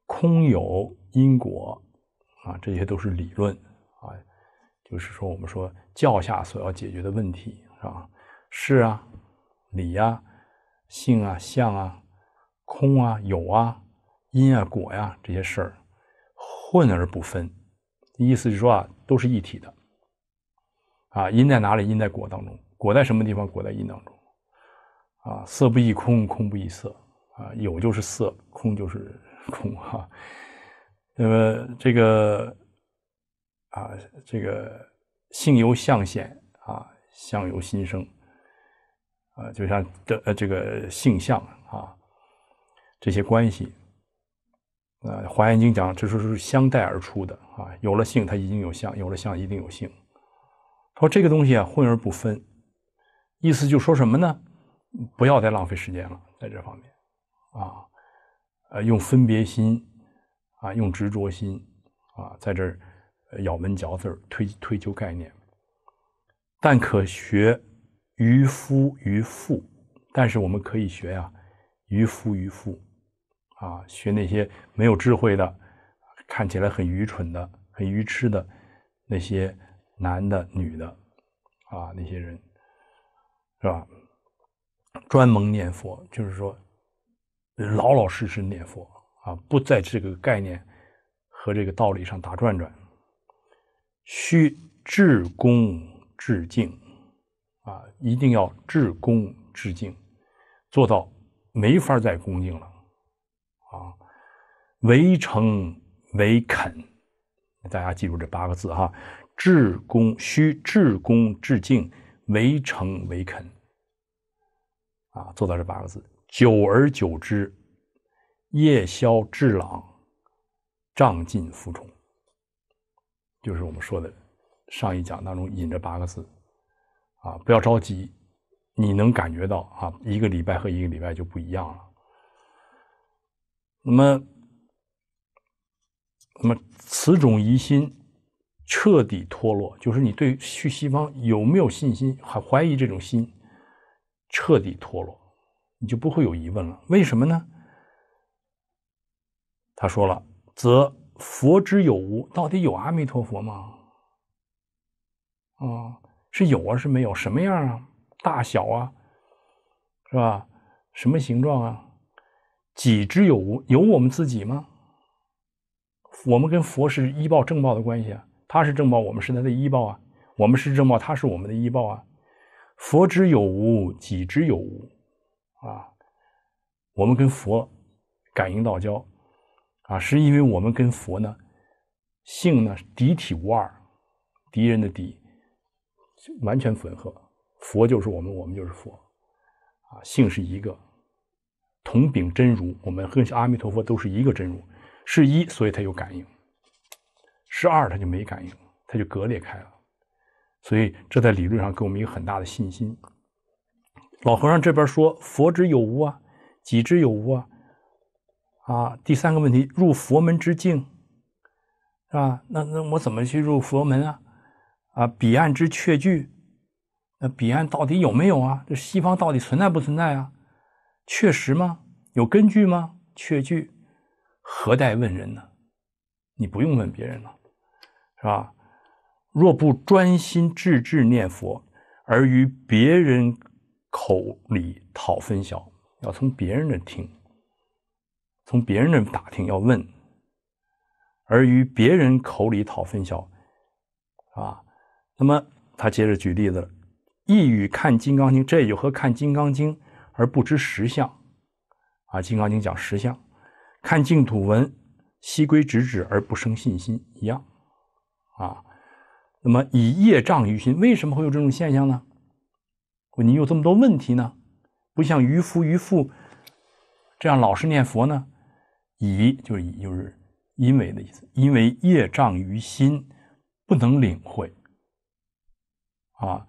空有因果啊，这些都是理论啊，就是说我们说教下所要解决的问题是吧？事啊、理啊、性啊、相啊、空啊、有啊、因啊、果呀这些事儿混而不分。意思是说啊，都是一体的，啊，因在哪里？因在果当中，果在什么地方？果在因当中，啊，色不异空，空不异色，啊，有就是色，空就是 空哈，那么这个啊，这个性由相显，啊，相由心生，啊，就像这呃这个性相啊这些关系。啊，《华严经》讲，这是是相待而出的啊。有了性，它一定有相；有了相，一定有性。说这个东西啊，混而不分，意思就说什么呢？不要再浪费时间了，在这方面啊，呃，用分别心啊，用执着心啊，在这儿咬文嚼字儿、推推究概念。但可学渔夫渔妇，但是我们可以学呀，渔夫渔妇。啊，学那些没有智慧的，看起来很愚蠢的、很愚痴的那些男的、女的，啊，那些人是吧？专门念佛，就是说老老实实念佛啊，不在这个概念和这个道理上打转转。需至恭至敬啊，一定要至恭至敬，做到没法再恭敬了。啊，围诚为恳，大家记住这八个字哈：至公需至公至敬，围诚为恳。啊，做到这八个字，久而久之，夜宵至朗，仗尽服从，就是我们说的上一讲当中引这八个字。啊，不要着急，你能感觉到啊，一个礼拜和一个礼拜就不一样了。那么，那么此种疑心彻底脱落，就是你对去西方有没有信心，还怀疑这种心彻底脱落，你就不会有疑问了。为什么呢？他说了，则佛之有无，到底有阿弥陀佛吗？啊，是有啊，是没有？什么样啊？大小啊，是吧？什么形状啊？己之有无，有我们自己吗？我们跟佛是依报正报的关系啊，他是正报，我们是他的依报啊，我们是正报，他是我们的依报啊。佛之有无，己之有无，啊，我们跟佛感应道交，啊，是因为我们跟佛呢，性呢，敌体无二，敌人的敌，完全混合，佛就是我们，我们就是佛，啊，性是一个。同禀真如，我们跟阿弥陀佛都是一个真如，是一，所以他有感应；是二，他就没感应，他就割裂开了。所以这在理论上给我们有很大的信心。老和尚这边说：佛之有无啊，己之有无啊？啊，第三个问题：入佛门之境，是吧？那那我怎么去入佛门啊？啊，彼岸之确据，那彼岸到底有没有啊？这西方到底存在不存在啊？确实吗？有根据吗？确据，何待问人呢？你不用问别人了，是吧？若不专心致志念佛，而于别人口里讨分晓，要从别人那听，从别人那打听，要问，而于别人口里讨分晓，啊，那么他接着举例子了：一语看《金刚经》，这就和看《金刚经》。而不知实相，啊，《金刚经》讲实相，看净土文，悉归直止而不生信心，一样，啊，那么以业障于心，为什么会有这种现象呢？你有这么多问题呢？不像渔夫渔妇这样老是念佛呢？以就是以，就是因为的意思，因为业障于心不能领会，啊，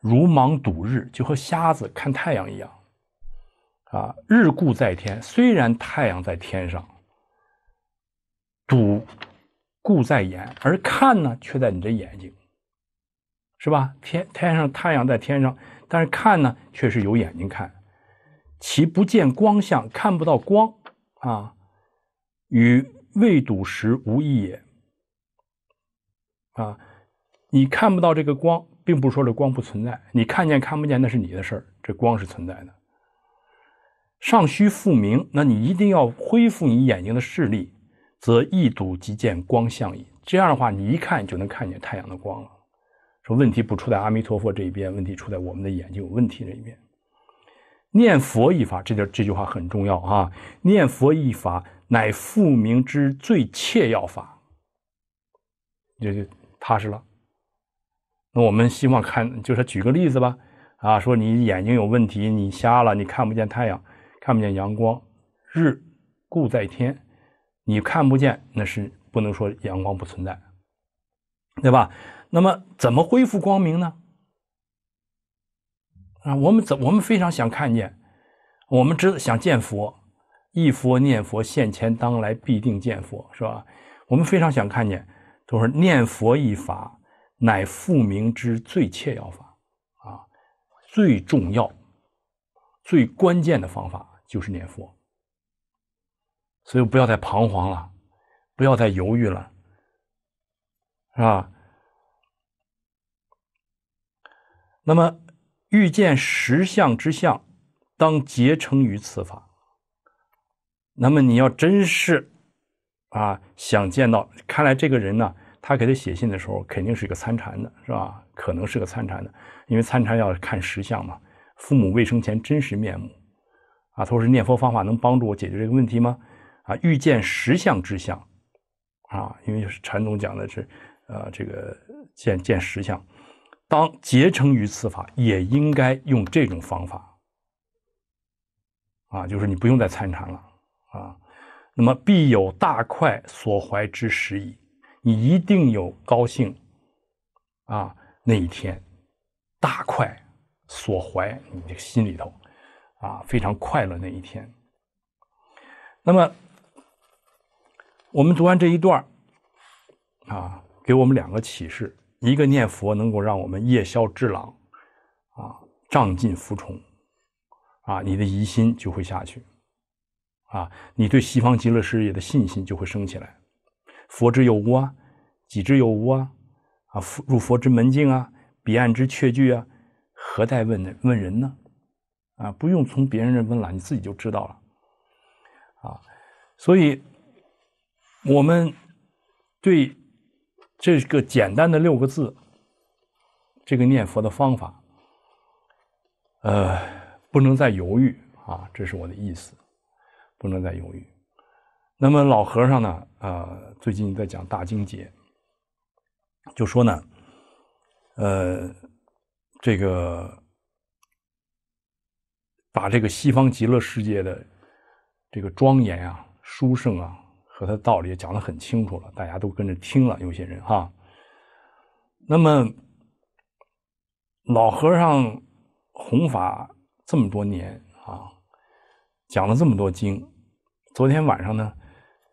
如芒睹日，就和瞎子看太阳一样。啊，日固在天，虽然太阳在天上，睹固在眼，而看呢却在你的眼睛，是吧？天天上太阳在天上，但是看呢却是有眼睛看，其不见光相，看不到光啊，与未睹时无异也。啊，你看不到这个光，并不是说这光不存在，你看见看不见那是你的事儿，这光是存在的。尚需复明，那你一定要恢复你眼睛的视力，则一睹即见光相矣。这样的话，你一看就能看见太阳的光了。说问题不出在阿弥陀佛这一边，问题出在我们的眼睛有问题这一边。念佛一法，这就这句话很重要啊！念佛一法乃复明之最切要法。这就踏实了。那我们希望看，就是举个例子吧。啊，说你眼睛有问题，你瞎了，你看不见太阳。看不见阳光，日固在天，你看不见那是不能说阳光不存在，对吧？那么怎么恢复光明呢？啊，我们怎我们非常想看见，我们只想见佛，一佛念佛现前当来必定见佛，是吧？我们非常想看见，都是念佛一法，乃复明之最切要法啊，最重要、最关键的方法。就是念佛，所以不要再彷徨了，不要再犹豫了，是吧？那么欲见实相之相，当结成于此法。那么你要真是啊，想见到，看来这个人呢，他给他写信的时候，肯定是一个参禅的，是吧？可能是个参禅的，因为参禅要看实相嘛，父母未生前真实面目。啊，他说是念佛方法能帮助我解决这个问题吗？啊，欲见实相之相，啊，因为禅宗讲的是，呃，这个见见实相，当结成于此法，也应该用这种方法。啊，就是你不用再参禅了啊，那么必有大快所怀之时矣，你一定有高兴，啊，那一天，大快所怀，你这个心里头。啊，非常快乐那一天。那么，我们读完这一段啊，给我们两个启示：一个念佛能够让我们夜宵智朗啊，仗尽浮重啊，你的疑心就会下去啊，你对西方极乐世界的信心就会升起来。佛之有无啊，己之有无啊，啊，入佛之门径啊，彼岸之确据啊，何待问问人呢？啊，不用从别人那问了，你自己就知道了，啊，所以，我们对这个简单的六个字，这个念佛的方法，呃，不能再犹豫啊，这是我的意思，不能再犹豫。那么老和尚呢，啊，最近在讲大经节，就说呢，呃，这个。把这个西方极乐世界的这个庄严啊、殊胜啊和它的道理讲得很清楚了，大家都跟着听了。有些人哈，那么老和尚弘法这么多年啊，讲了这么多经。昨天晚上呢，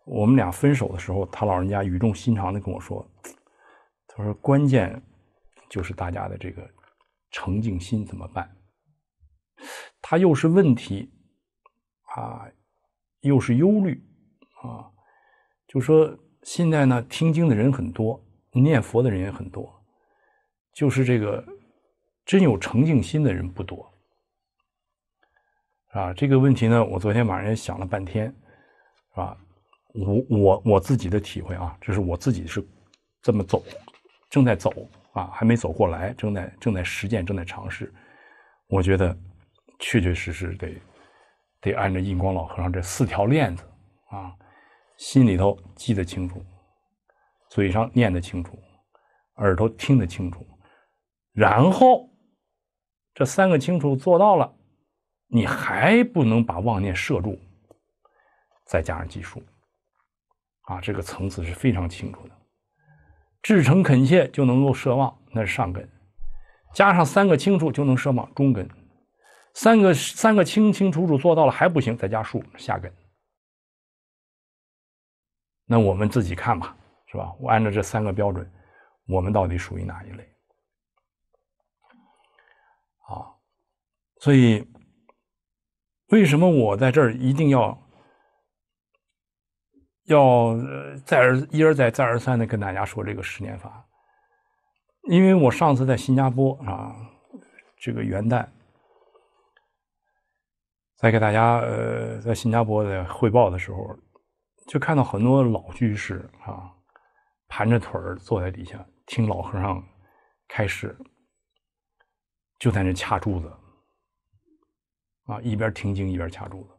我们俩分手的时候，他老人家语重心长的跟我说：“他说关键就是大家的这个诚敬心怎么办？”他又是问题，啊，又是忧虑，啊，就说现在呢，听经的人很多，念佛的人也很多，就是这个真有诚敬心的人不多，啊，这个问题呢，我昨天晚上也想了半天，是吧？我我我自己的体会啊，这是我自己是这么走，正在走啊，还没走过来，正在正在实践，正在尝试，我觉得。确确实实得，得按照印光老和尚这四条链子啊，心里头记得清楚，嘴上念得清楚，耳朵听得清楚，然后这三个清楚做到了，你还不能把妄念摄住，再加上计数，啊，这个层次是非常清楚的。至诚恳切就能够摄妄，那是上根，加上三个清楚就能摄妄中根。三个三个清清楚楚做到了还不行，再加树下根。那我们自己看吧，是吧？我按照这三个标准，我们到底属于哪一类？啊，所以为什么我在这儿一定要要再而一而再再而三的跟大家说这个十年法？因为我上次在新加坡啊，这个元旦。在给大家呃在新加坡的汇报的时候，就看到很多老居士啊，盘着腿儿坐在底下听老和尚开示，就在那掐柱子，啊一边听经一边掐柱子，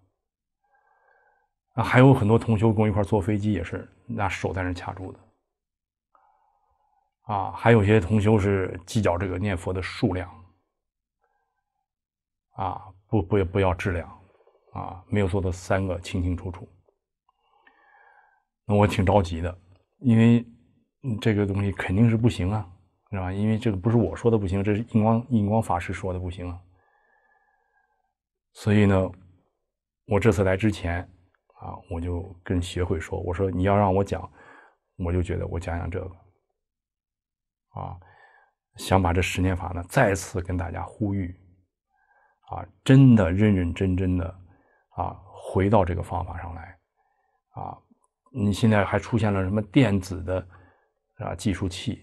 啊还有很多同修跟我一块坐飞机也是拿手在那掐柱子，啊还有些同修是计较这个念佛的数量，啊。不不也不要质量，啊，没有做到三个清清楚楚。那我挺着急的，因为这个东西肯定是不行啊，是吧？因为这个不是我说的不行，这是印光印光法师说的不行啊。所以呢，我这次来之前啊，我就跟学会说，我说你要让我讲，我就觉得我讲讲这个，啊，想把这十念法呢再次跟大家呼吁。啊，真的认认真真的，啊，回到这个方法上来，啊，你现在还出现了什么电子的啊计数器，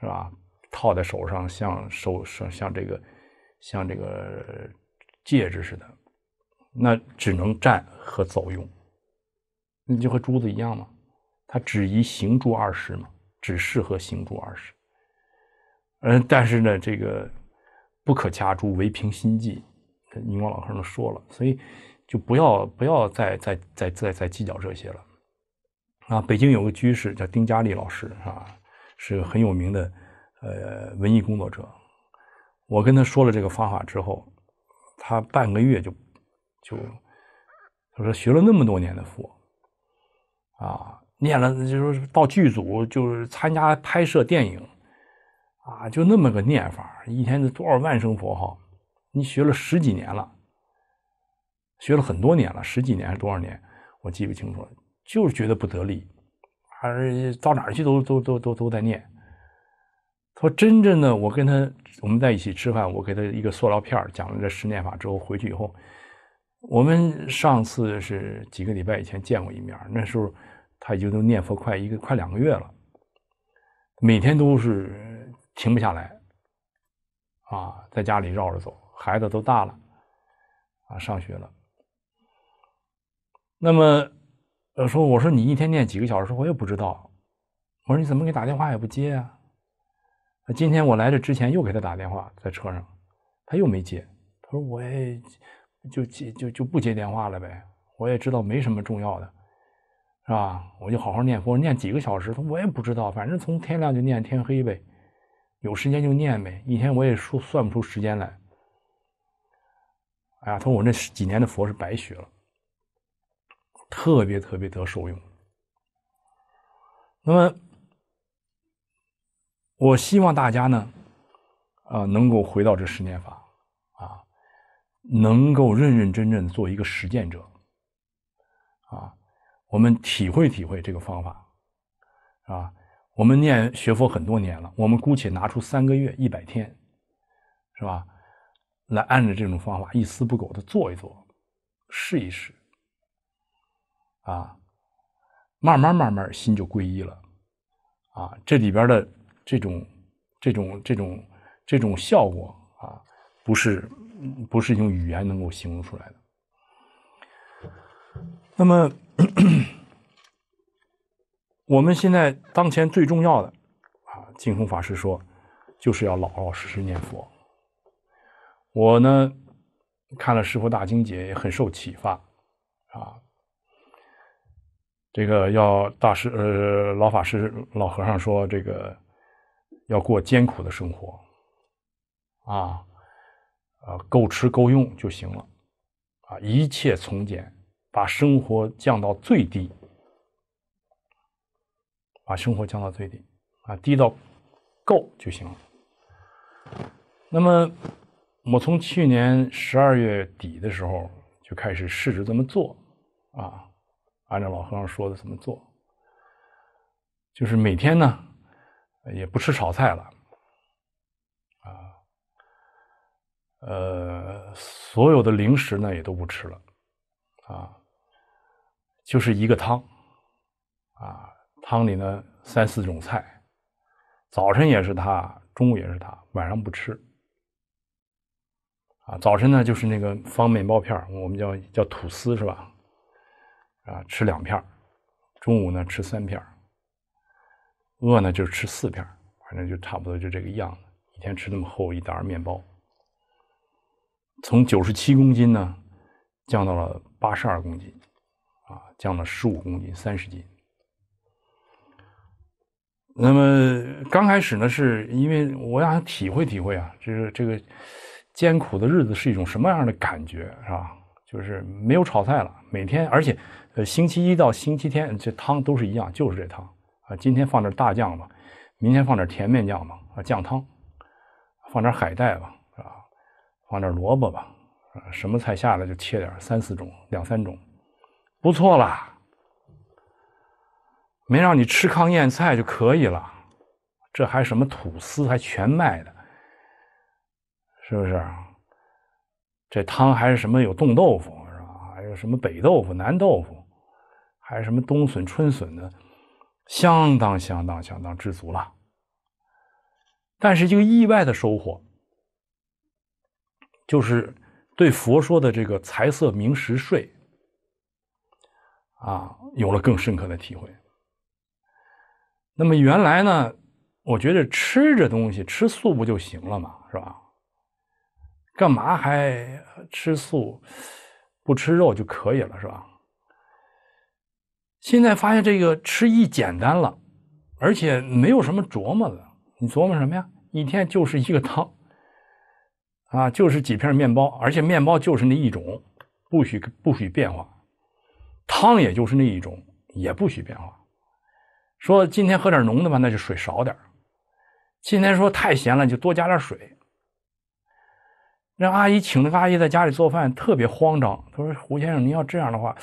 是吧？套在手上像手像像这个像这个戒指似的，那只能占和走用，那就和珠子一样嘛，它只宜行珠二十嘛，只适合行珠二十。嗯，但是呢，这个。不可加诸唯凭心计，宁光老师都说了，所以就不要不要再、再、再、再、再计较这些了。啊，北京有个居士叫丁嘉丽老师，啊，是个很有名的呃文艺工作者。我跟他说了这个方法之后，他半个月就就，他说学了那么多年的佛，啊，念了就是到剧组就是参加拍摄电影。啊，就那么个念法，一天多少万声佛号？你学了十几年了，学了很多年了，十几年还是多少年？我记不清楚，就是觉得不得力，还是到哪儿去都都都都都在念。说真正的，我跟他我们在一起吃饭，我给他一个塑料片讲了这十念法之后，回去以后，我们上次是几个礼拜以前见过一面，那时候他已经都念佛快一个快两个月了，每天都是。停不下来，啊，在家里绕着走，孩子都大了，啊，上学了。那么，呃，说我说你一天念几个小时？我也不知道。我说你怎么给打电话也不接啊？今天我来这之前又给他打电话，在车上，他又没接。他说我也就接就就不接电话了呗。我也知道没什么重要的，是吧？我就好好念佛，念几个小时。他说我也不知道，反正从天亮就念天黑呗。有时间就念呗，一天我也说算不出时间来。哎呀，他说我那几年的佛是白学了，特别特别得受用。那么，我希望大家呢，啊，能够回到这十年法，啊，能够认认真真的做一个实践者，啊，我们体会体会这个方法，啊。我们念学佛很多年了，我们姑且拿出三个月一百天，是吧？来按着这种方法一丝不苟的做一做，试一试，啊，慢慢慢慢心就归一了，啊，这里边的这种、这种、这种、这种效果啊，不是不是用语言能够形容出来的。那么。我们现在当前最重要的，啊，净空法师说，就是要老老实实念佛。我呢看了师傅大经解，也很受启发，啊，这个要大师呃老法师老和尚说，这个要过艰苦的生活，啊，啊，够吃够用就行了，啊，一切从简，把生活降到最低。把生活降到最低，啊，低到够就行了。那么我从去年十二月底的时候就开始试着这么做，啊，按照老和尚说的怎么做，就是每天呢也不吃炒菜了，啊，呃，所有的零食呢也都不吃了，啊，就是一个汤，啊。汤里呢三四种菜，早晨也是他，中午也是他，晚上不吃。啊，早晨呢就是那个方面包片我们叫叫吐司是吧？啊，吃两片中午呢吃三片饿呢就吃四片反正就差不多就这个样子，一天吃那么厚一袋面包，从九十七公斤呢降到了八十二公斤，啊，降了十五公斤三十斤。那么刚开始呢，是因为我想体会体会啊，就是这个艰苦的日子是一种什么样的感觉，是吧？就是没有炒菜了，每天而且，呃，星期一到星期天这汤都是一样，就是这汤啊，今天放点大酱吧，明天放点甜面酱吧，啊，酱汤，放点海带吧，啊，放点萝卜吧，啊，什么菜下来就切点三四种、两三种，不错啦。没让你吃糠咽菜就可以了，这还什么吐司，还全麦的，是不是？这汤还是什么有冻豆腐是吧？还有什么北豆腐、南豆腐，还是什么冬笋、春笋的，相当相当相当知足了。但是一个意外的收获，就是对佛说的这个财色名食睡啊，有了更深刻的体会。那么原来呢，我觉得吃这东西吃素不就行了嘛，是吧？干嘛还吃素？不吃肉就可以了，是吧？现在发现这个吃一简单了，而且没有什么琢磨了。你琢磨什么呀？一天就是一个汤，啊，就是几片面包，而且面包就是那一种，不许不许变化，汤也就是那一种，也不许变化。说今天喝点浓的吧，那就水少点今天说太咸了，就多加点水。让阿姨请那个阿姨在家里做饭，特别慌张。她说：“胡先生，您要这样的话，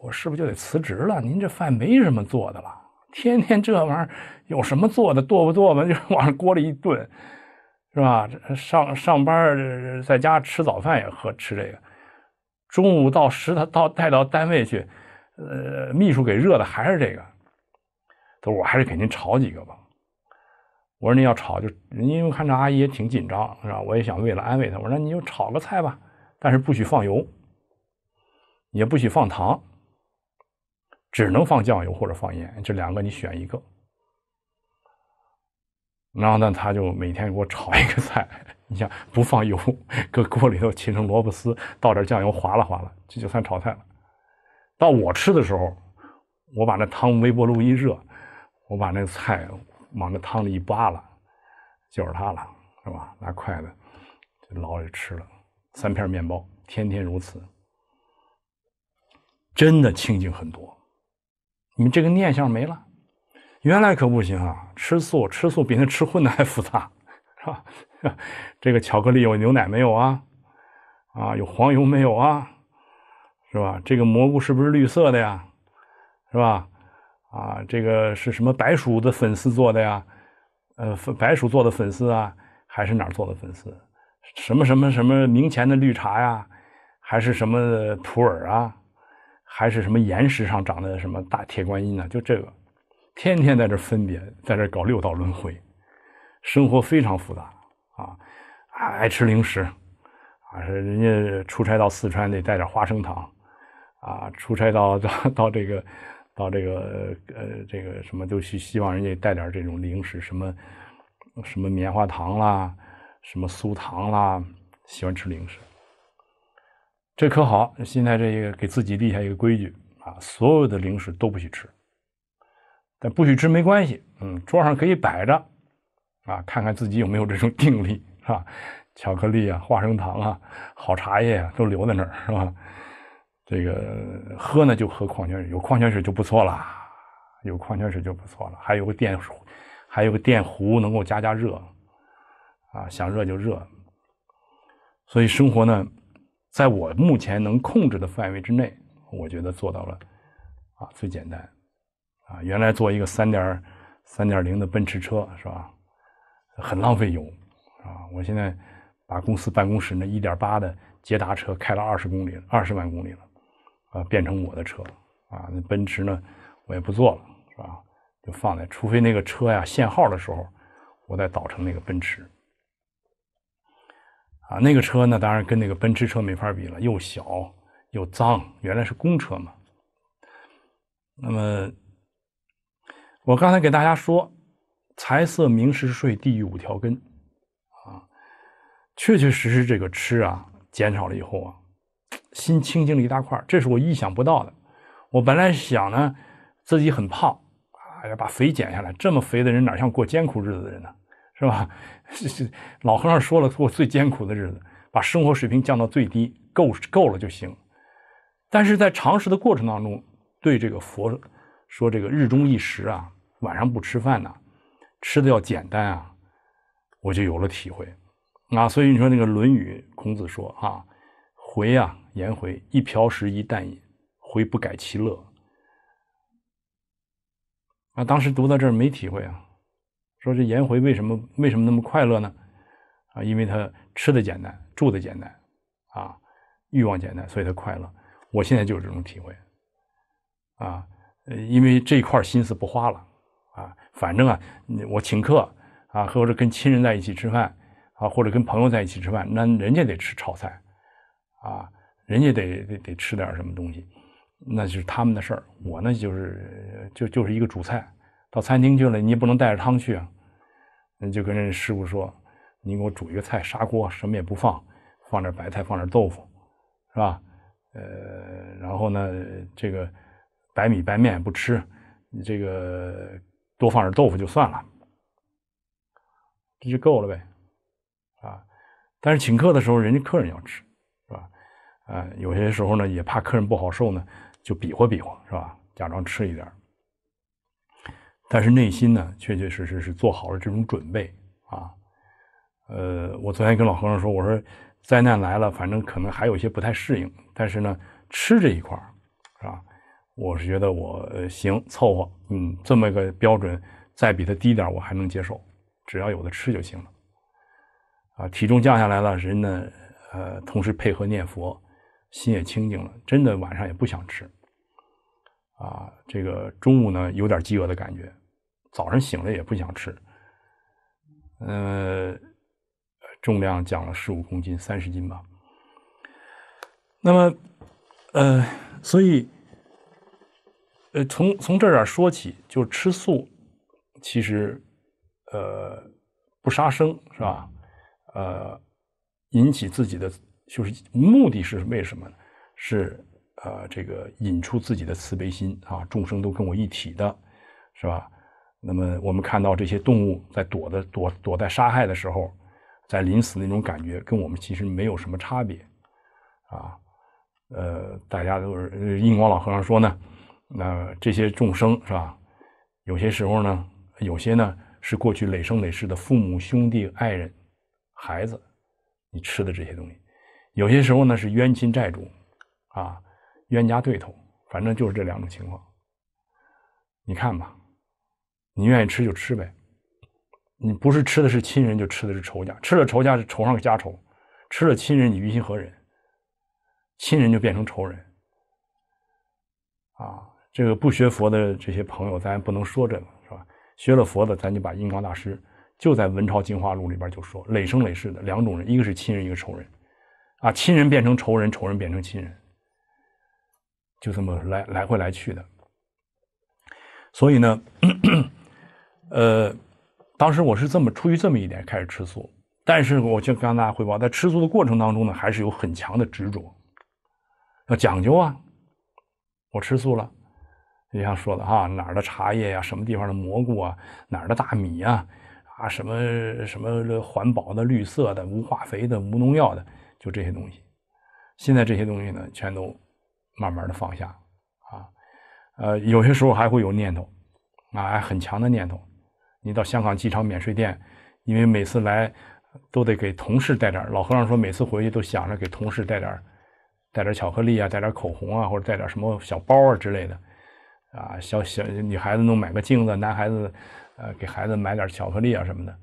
我是不是就得辞职了？您这饭没什么做的了，天天这玩意儿有什么做的？剁吧剁吧，就往锅里一炖，是吧？上上班在家吃早饭也喝吃这个，中午到食堂到带到单位去，呃，秘书给热的还是这个。”他说我还是给您炒几个吧。我说您要炒就，因为看这阿姨也挺紧张是吧？我也想为了安慰她，我说你就炒个菜吧，但是不许放油，也不许放糖，只能放酱油或者放盐，这两个你选一个。然后呢，他就每天给我炒一个菜。你想不放油，搁锅里头切成萝卜丝，倒点酱油，划拉划拉，这就算炒菜了。到我吃的时候，我把那汤微波炉一热。我把那个菜往那汤里一扒拉，就是它了，是吧？拿筷子捞着吃了，三片面包，天天如此，真的清净很多。你们这个念想没了，原来可不行啊！吃素，吃素比那吃荤的还复杂，是吧？这个巧克力有牛奶没有啊？啊，有黄油没有啊？是吧？这个蘑菇是不是绿色的呀？是吧？啊，这个是什么白薯的粉丝做的呀？呃，粉白薯做的粉丝啊，还是哪儿做的粉丝？什么什么什么明前的绿茶呀？还是什么普洱啊？还是什么岩石上长的什么大铁观音呢？就这个，天天在这分别，在这搞六道轮回，生活非常复杂啊！爱吃零食，啊，人家出差到四川得带点花生糖，啊，出差到到到这个。到这个呃，这个什么，就希希望人家带点这种零食，什么什么棉花糖啦，什么酥糖啦，喜欢吃零食。这可好，现在这个给自己立下一个规矩啊，所有的零食都不许吃。但不许吃没关系，嗯，桌上可以摆着，啊，看看自己有没有这种定力，是吧？巧克力啊，花生糖啊，好茶叶啊，都留在那儿，是吧？这个喝呢就喝矿泉水，有矿泉水就不错了，有矿泉水就不错了。还有个电，还有个电壶，能够加加热，啊，想热就热。所以生活呢，在我目前能控制的范围之内，我觉得做到了，啊，最简单，啊，原来做一个三点三点零的奔驰车是吧，很浪费油，啊，我现在把公司办公室那一点八的捷达车开了二十公里，二十万公里了。啊，变成我的车，啊，那奔驰呢，我也不坐了，是吧？就放在，除非那个车呀限号的时候，我再倒成那个奔驰。啊，那个车呢，当然跟那个奔驰车没法比了，又小又脏，原来是公车嘛。那么，我刚才给大家说，财色名食睡，地狱五条根，啊，确确实实这个吃啊，减少了以后啊。心清净了一大块，这是我意想不到的。我本来想呢，自己很胖，啊，要把肥减下来。这么肥的人哪像过艰苦日子的人呢？是吧？老和尚说了，过最艰苦的日子，把生活水平降到最低，够够了就行。但是在尝试的过程当中，对这个佛说这个日中一食啊，晚上不吃饭呐，吃的要简单啊，我就有了体会。啊，所以你说那个《论语》，孔子说啊，回呀。颜回一瓢食一淡饮，回不改其乐。啊，当时读到这儿没体会啊，说这颜回为什么为什么那么快乐呢？啊，因为他吃的简单，住的简单，啊，欲望简单，所以他快乐。我现在就有这种体会，啊，因为这一块心思不花了，啊，反正啊，我请客啊，或者跟亲人在一起吃饭啊，或者跟朋友在一起吃饭，那人家得吃炒菜，啊。人家得得得吃点什么东西，那是他们的事儿。我呢就是就就是一个主菜，到餐厅去了你也不能带着汤去啊。你就跟人师傅说，你给我煮一个菜，砂锅什么也不放，放点白菜，放点豆腐，是吧？呃，然后呢这个白米白面不吃，你这个多放点豆腐就算了，这就够了呗，啊。但是请客的时候，人家客人要吃。呃，有些时候呢，也怕客人不好受呢，就比划比划，是吧？假装吃一点但是内心呢，确确实实是做好了这种准备啊。呃，我昨天跟老和尚说，我说灾难来了，反正可能还有一些不太适应，但是呢，吃这一块是吧？我是觉得我行，凑合，嗯，这么个标准再比他低点，我还能接受，只要有的吃就行了。啊，体重降下来了，人呢，呃，同时配合念佛。心也清净了，真的晚上也不想吃，啊，这个中午呢有点饥饿的感觉，早上醒了也不想吃，嗯，重量降了十五公斤，三十斤吧。那么，呃，所以，呃，从从这儿说起，就吃素，其实，呃，不杀生是吧？呃，引起自己的。就是目的是为什么呢？是呃，这个引出自己的慈悲心啊，众生都跟我一体的，是吧？那么我们看到这些动物在躲的躲躲在杀害的时候，在临死那种感觉，跟我们其实没有什么差别啊。呃，大家都是印光老和尚说呢，那这些众生是吧？有些时候呢，有些呢是过去累生累世的父母、兄弟、爱人、孩子，你吃的这些东西。有些时候呢是冤亲债主，啊，冤家对头，反正就是这两种情况。你看吧，你愿意吃就吃呗，你不是吃的是亲人，就吃的是仇家。吃了仇家是仇上加仇，吃了亲人你于心何忍？亲人就变成仇人，啊，这个不学佛的这些朋友，咱也不能说这个是吧？学了佛的，咱就把印光大师就在《文朝进化录》里边就说，累生累世的两种人，一个是亲人，一个仇人。啊，亲人变成仇人，仇人变成亲人，就这么来来回来去的。所以呢，呃，当时我是这么出于这么一点开始吃素，但是我就跟大家汇报，在吃素的过程当中呢，还是有很强的执着，要讲究啊。我吃素了，就像说的哈，哪儿的茶叶呀，什么地方的蘑菇啊，哪儿的大米啊，啊什么什么环保的、绿色的、无化肥的、无农药的。就这些东西，现在这些东西呢，全都慢慢的放下啊，呃，有些时候还会有念头，啊，很强的念头。你到香港机场免税店，因为每次来都得给同事带点老和尚说，每次回去都想着给同事带点带点巧克力啊，带点口红啊，或者带点什么小包啊之类的，啊，小小女孩子弄买个镜子，男孩子呃给孩子买点巧克力啊什么的，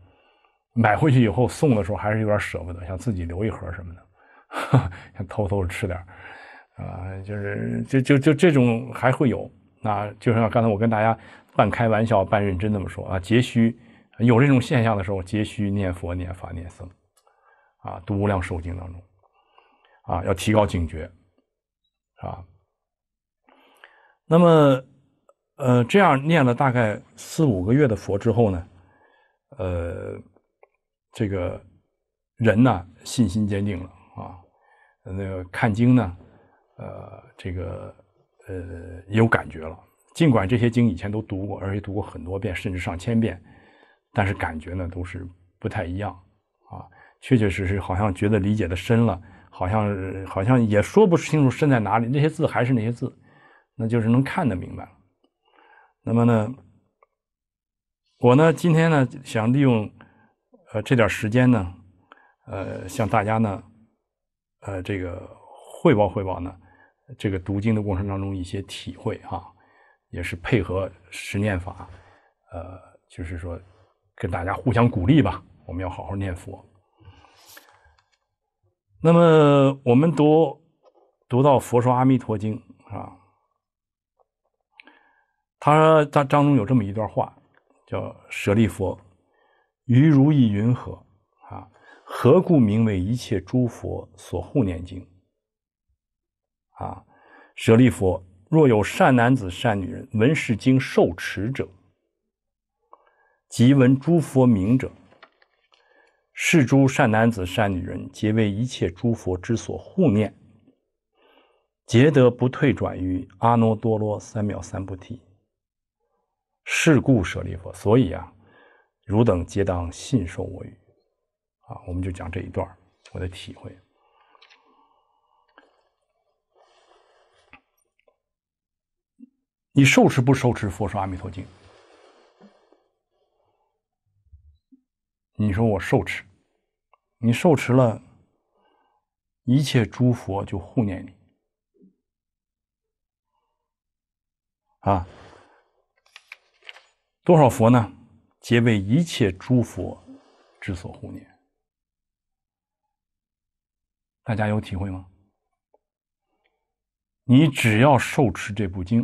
买回去以后送的时候还是有点舍不得，想自己留一盒什么的。想偷偷吃点啊，就是就就就这种还会有，啊，就像刚才我跟大家半开玩笑半认真那么说啊，结虚有这种现象的时候，结虚念佛、念法、念僧，啊，读无量寿经当中，啊，要提高警觉，啊。那么，呃，这样念了大概四五个月的佛之后呢，呃，这个人呢，信心坚定了。啊，那个看经呢，呃，这个，呃，有感觉了。尽管这些经以前都读过，而且读过很多遍，甚至上千遍，但是感觉呢，都是不太一样啊。确确实实，好像觉得理解的深了，好像好像也说不清楚深在哪里。那些字还是那些字，那就是能看得明白了。那么呢，我呢，今天呢，想利用呃这点时间呢，呃，向大家呢。呃，这个汇报汇报呢，这个读经的过程当中一些体会哈，也是配合十念法，呃，就是说跟大家互相鼓励吧，我们要好好念佛。那么我们读读到《佛说阿弥陀经》啊，说他当中有这么一段话，叫“舍利佛，于如意云何”。何故名为一切诸佛所护念经？啊，舍利弗，若有善男子、善女人闻是经受持者，即闻诸佛名者，是诸善男子、善女人皆为一切诸佛之所护念，皆得不退转于阿耨多罗三藐三菩提。是故舍利弗，所以啊，汝等皆当信受我语。啊，我们就讲这一段我的体会。你受持不受持？佛说阿弥陀经。你说我受持，你受持了，一切诸佛就护念你。啊，多少佛呢？皆为一切诸佛之所护念。大家有体会吗？你只要受持这部经，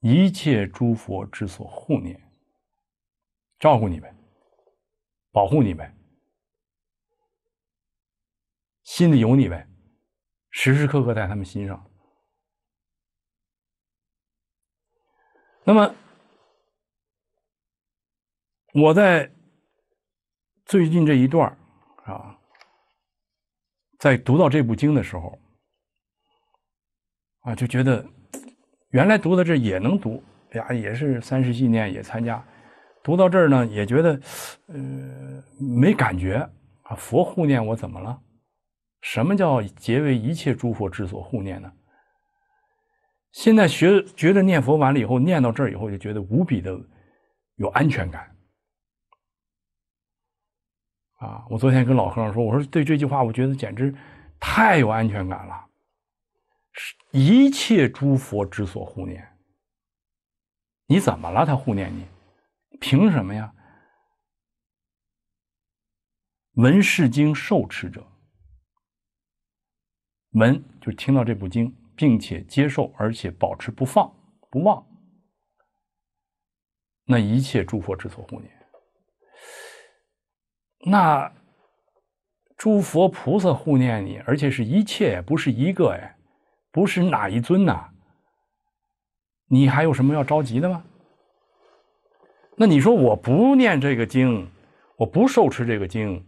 一切诸佛之所护念，照顾你呗，保护你呗，心里有你呗，时时刻刻在他们心上。那么，我在最近这一段啊。在读到这部经的时候，啊，就觉得原来读到这也能读，哎呀，也是三世纪念也参加，读到这儿呢，也觉得，呃，没感觉啊，佛护念我怎么了？什么叫结为一切诸佛之所护念呢？现在学觉得念佛完了以后，念到这儿以后，就觉得无比的有安全感。啊！我昨天跟老和尚说，我说对这句话，我觉得简直太有安全感了。是一切诸佛之所护念，你怎么了？他护念你，凭什么呀？闻是经受持者，闻就听到这部经，并且接受，而且保持不放不忘，那一切诸佛之所护念。那诸佛菩萨护念你，而且是一切，不是一个哎，不是哪一尊呐？你还有什么要着急的吗？那你说我不念这个经，我不受持这个经，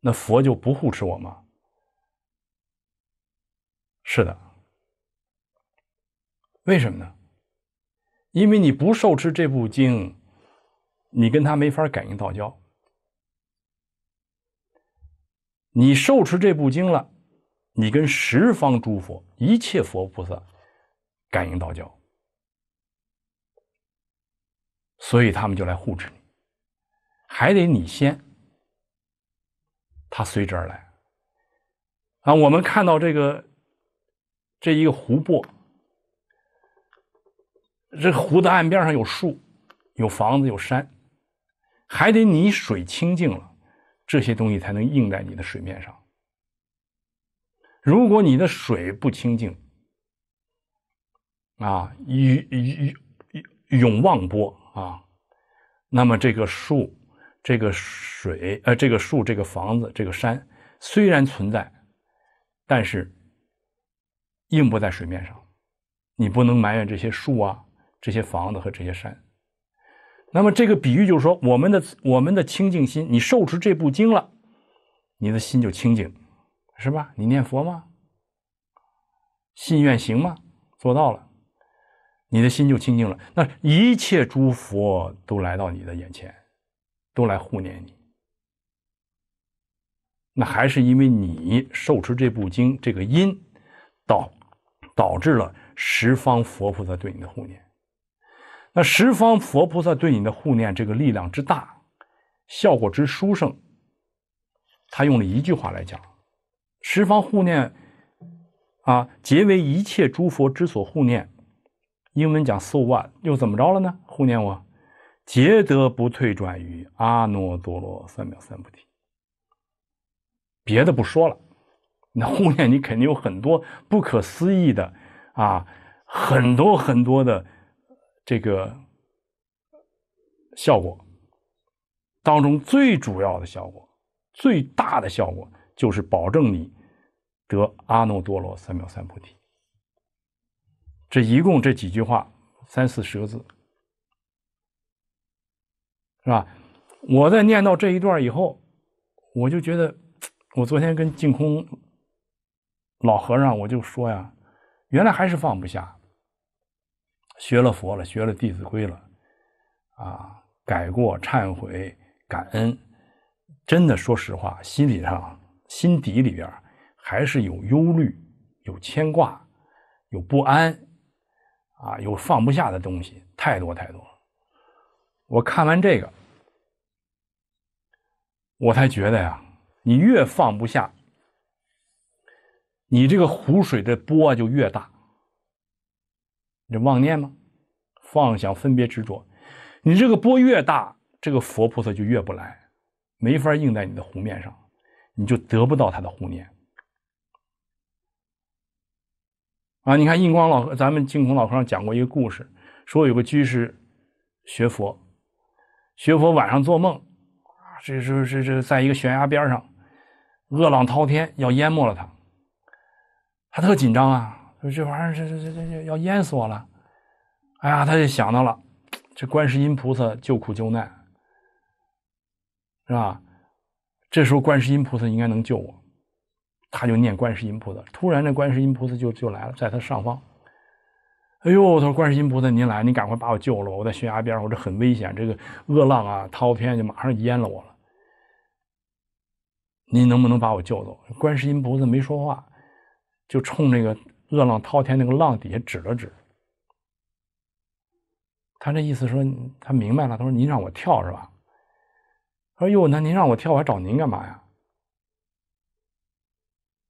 那佛就不护持我吗？是的。为什么呢？因为你不受持这部经，你跟他没法感应道交。你受持这部经了，你跟十方诸佛、一切佛菩萨感应道交，所以他们就来护持你，还得你先，他随之而来。啊，我们看到这个这一个湖泊，这湖的岸边上有树、有房子、有山，还得你水清净了。这些东西才能映在你的水面上。如果你的水不清净，啊，涌涌涌永浪波啊，那么这个树、这个水、呃，这个树、这个房子、这个山虽然存在，但是映不在水面上。你不能埋怨这些树啊、这些房子和这些山。那么这个比喻就是说，我们的我们的清净心，你受持这部经了，你的心就清净，是吧？你念佛吗？信愿行吗？做到了，你的心就清净了。那一切诸佛都来到你的眼前，都来护念你。那还是因为你受持这部经这个因，导导致了十方佛菩萨对你的护念。那十方佛菩萨对你的护念，这个力量之大，效果之殊胜，他用了一句话来讲：“十方护念啊，皆为一切诸佛之所护念。”英文讲 “so one”，又怎么着了呢？护念我，皆得不退转于阿耨多罗三藐三菩提。别的不说了，那护念你肯定有很多不可思议的啊，很多很多的。这个效果当中，最主要的效果、最大的效果，就是保证你得阿耨多罗三藐三菩提。这一共这几句话，三四十个字，是吧？我在念到这一段以后，我就觉得，我昨天跟净空老和尚，我就说呀，原来还是放不下。学了佛了，学了《弟子规》了，啊，改过、忏悔、感恩，真的，说实话，心理上、心底里边还是有忧虑、有牵挂、有不安，啊，有放不下的东西，太多太多我看完这个，我才觉得呀，你越放不下，你这个湖水的波就越大。这妄念吗？妄想、分别、执着，你这个波越大，这个佛菩萨就越不来，没法映在你的湖面上，你就得不到他的护念。啊，你看印光老咱们净空老和尚讲过一个故事，说有个居士学佛，学佛晚上做梦啊，这是这这，在一个悬崖边上，恶浪滔天要淹没了他，他特紧张啊。说这玩意儿，这这这这要淹死我了！哎呀，他就想到了，这观世音菩萨救苦救难，是吧？这时候观世音菩萨应该能救我，他就念观世音菩萨。突然，这观世音菩萨就就来了，在他上方。哎呦，他说：“观世音菩萨，您来，您赶快把我救了！我我在悬崖边我这很危险，这个恶浪啊滔天，就马上淹了我了。您能不能把我救走？”观世音菩萨没说话，就冲这个。恶浪滔天，那个浪底下指了指，他那意思说，他明白了。他说：“您让我跳是吧？”他说：“哟，那您让我跳，我还找您干嘛呀？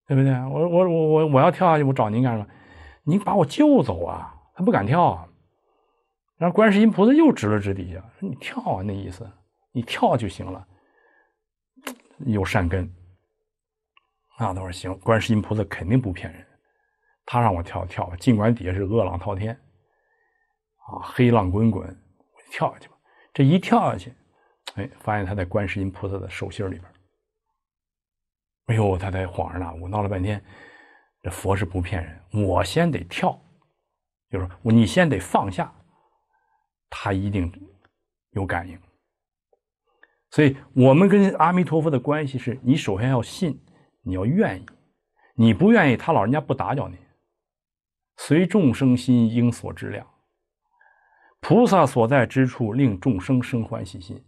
对不对？”我我我我我要跳下去，我找您干什么？您把我救走啊！他不敢跳。然后观世音菩萨又指了指底下，说：“你跳啊，那意思，你跳就行了，有善根。”啊，他说：“行，观世音菩萨肯定不骗人。”他让我跳跳吧，尽管底下是恶浪滔天，啊，黑浪滚滚，我就跳下去吧。这一跳下去，哎，发现他在观世音菩萨的手心里边。哎呦，他才恍然大悟，闹了半天，这佛是不骗人。我先得跳，就是你先得放下，他一定有感应。所以，我们跟阿弥陀佛的关系是你首先要信，你要愿意，你不愿意，他老人家不打搅你。随众生心，应所知量。菩萨所在之处，令众生生欢喜心。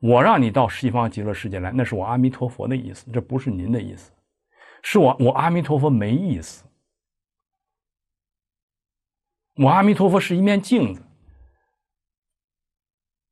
我让你到西方极乐世界来，那是我阿弥陀佛的意思，这不是您的意思，是我我阿弥陀佛没意思。我阿弥陀佛是一面镜子。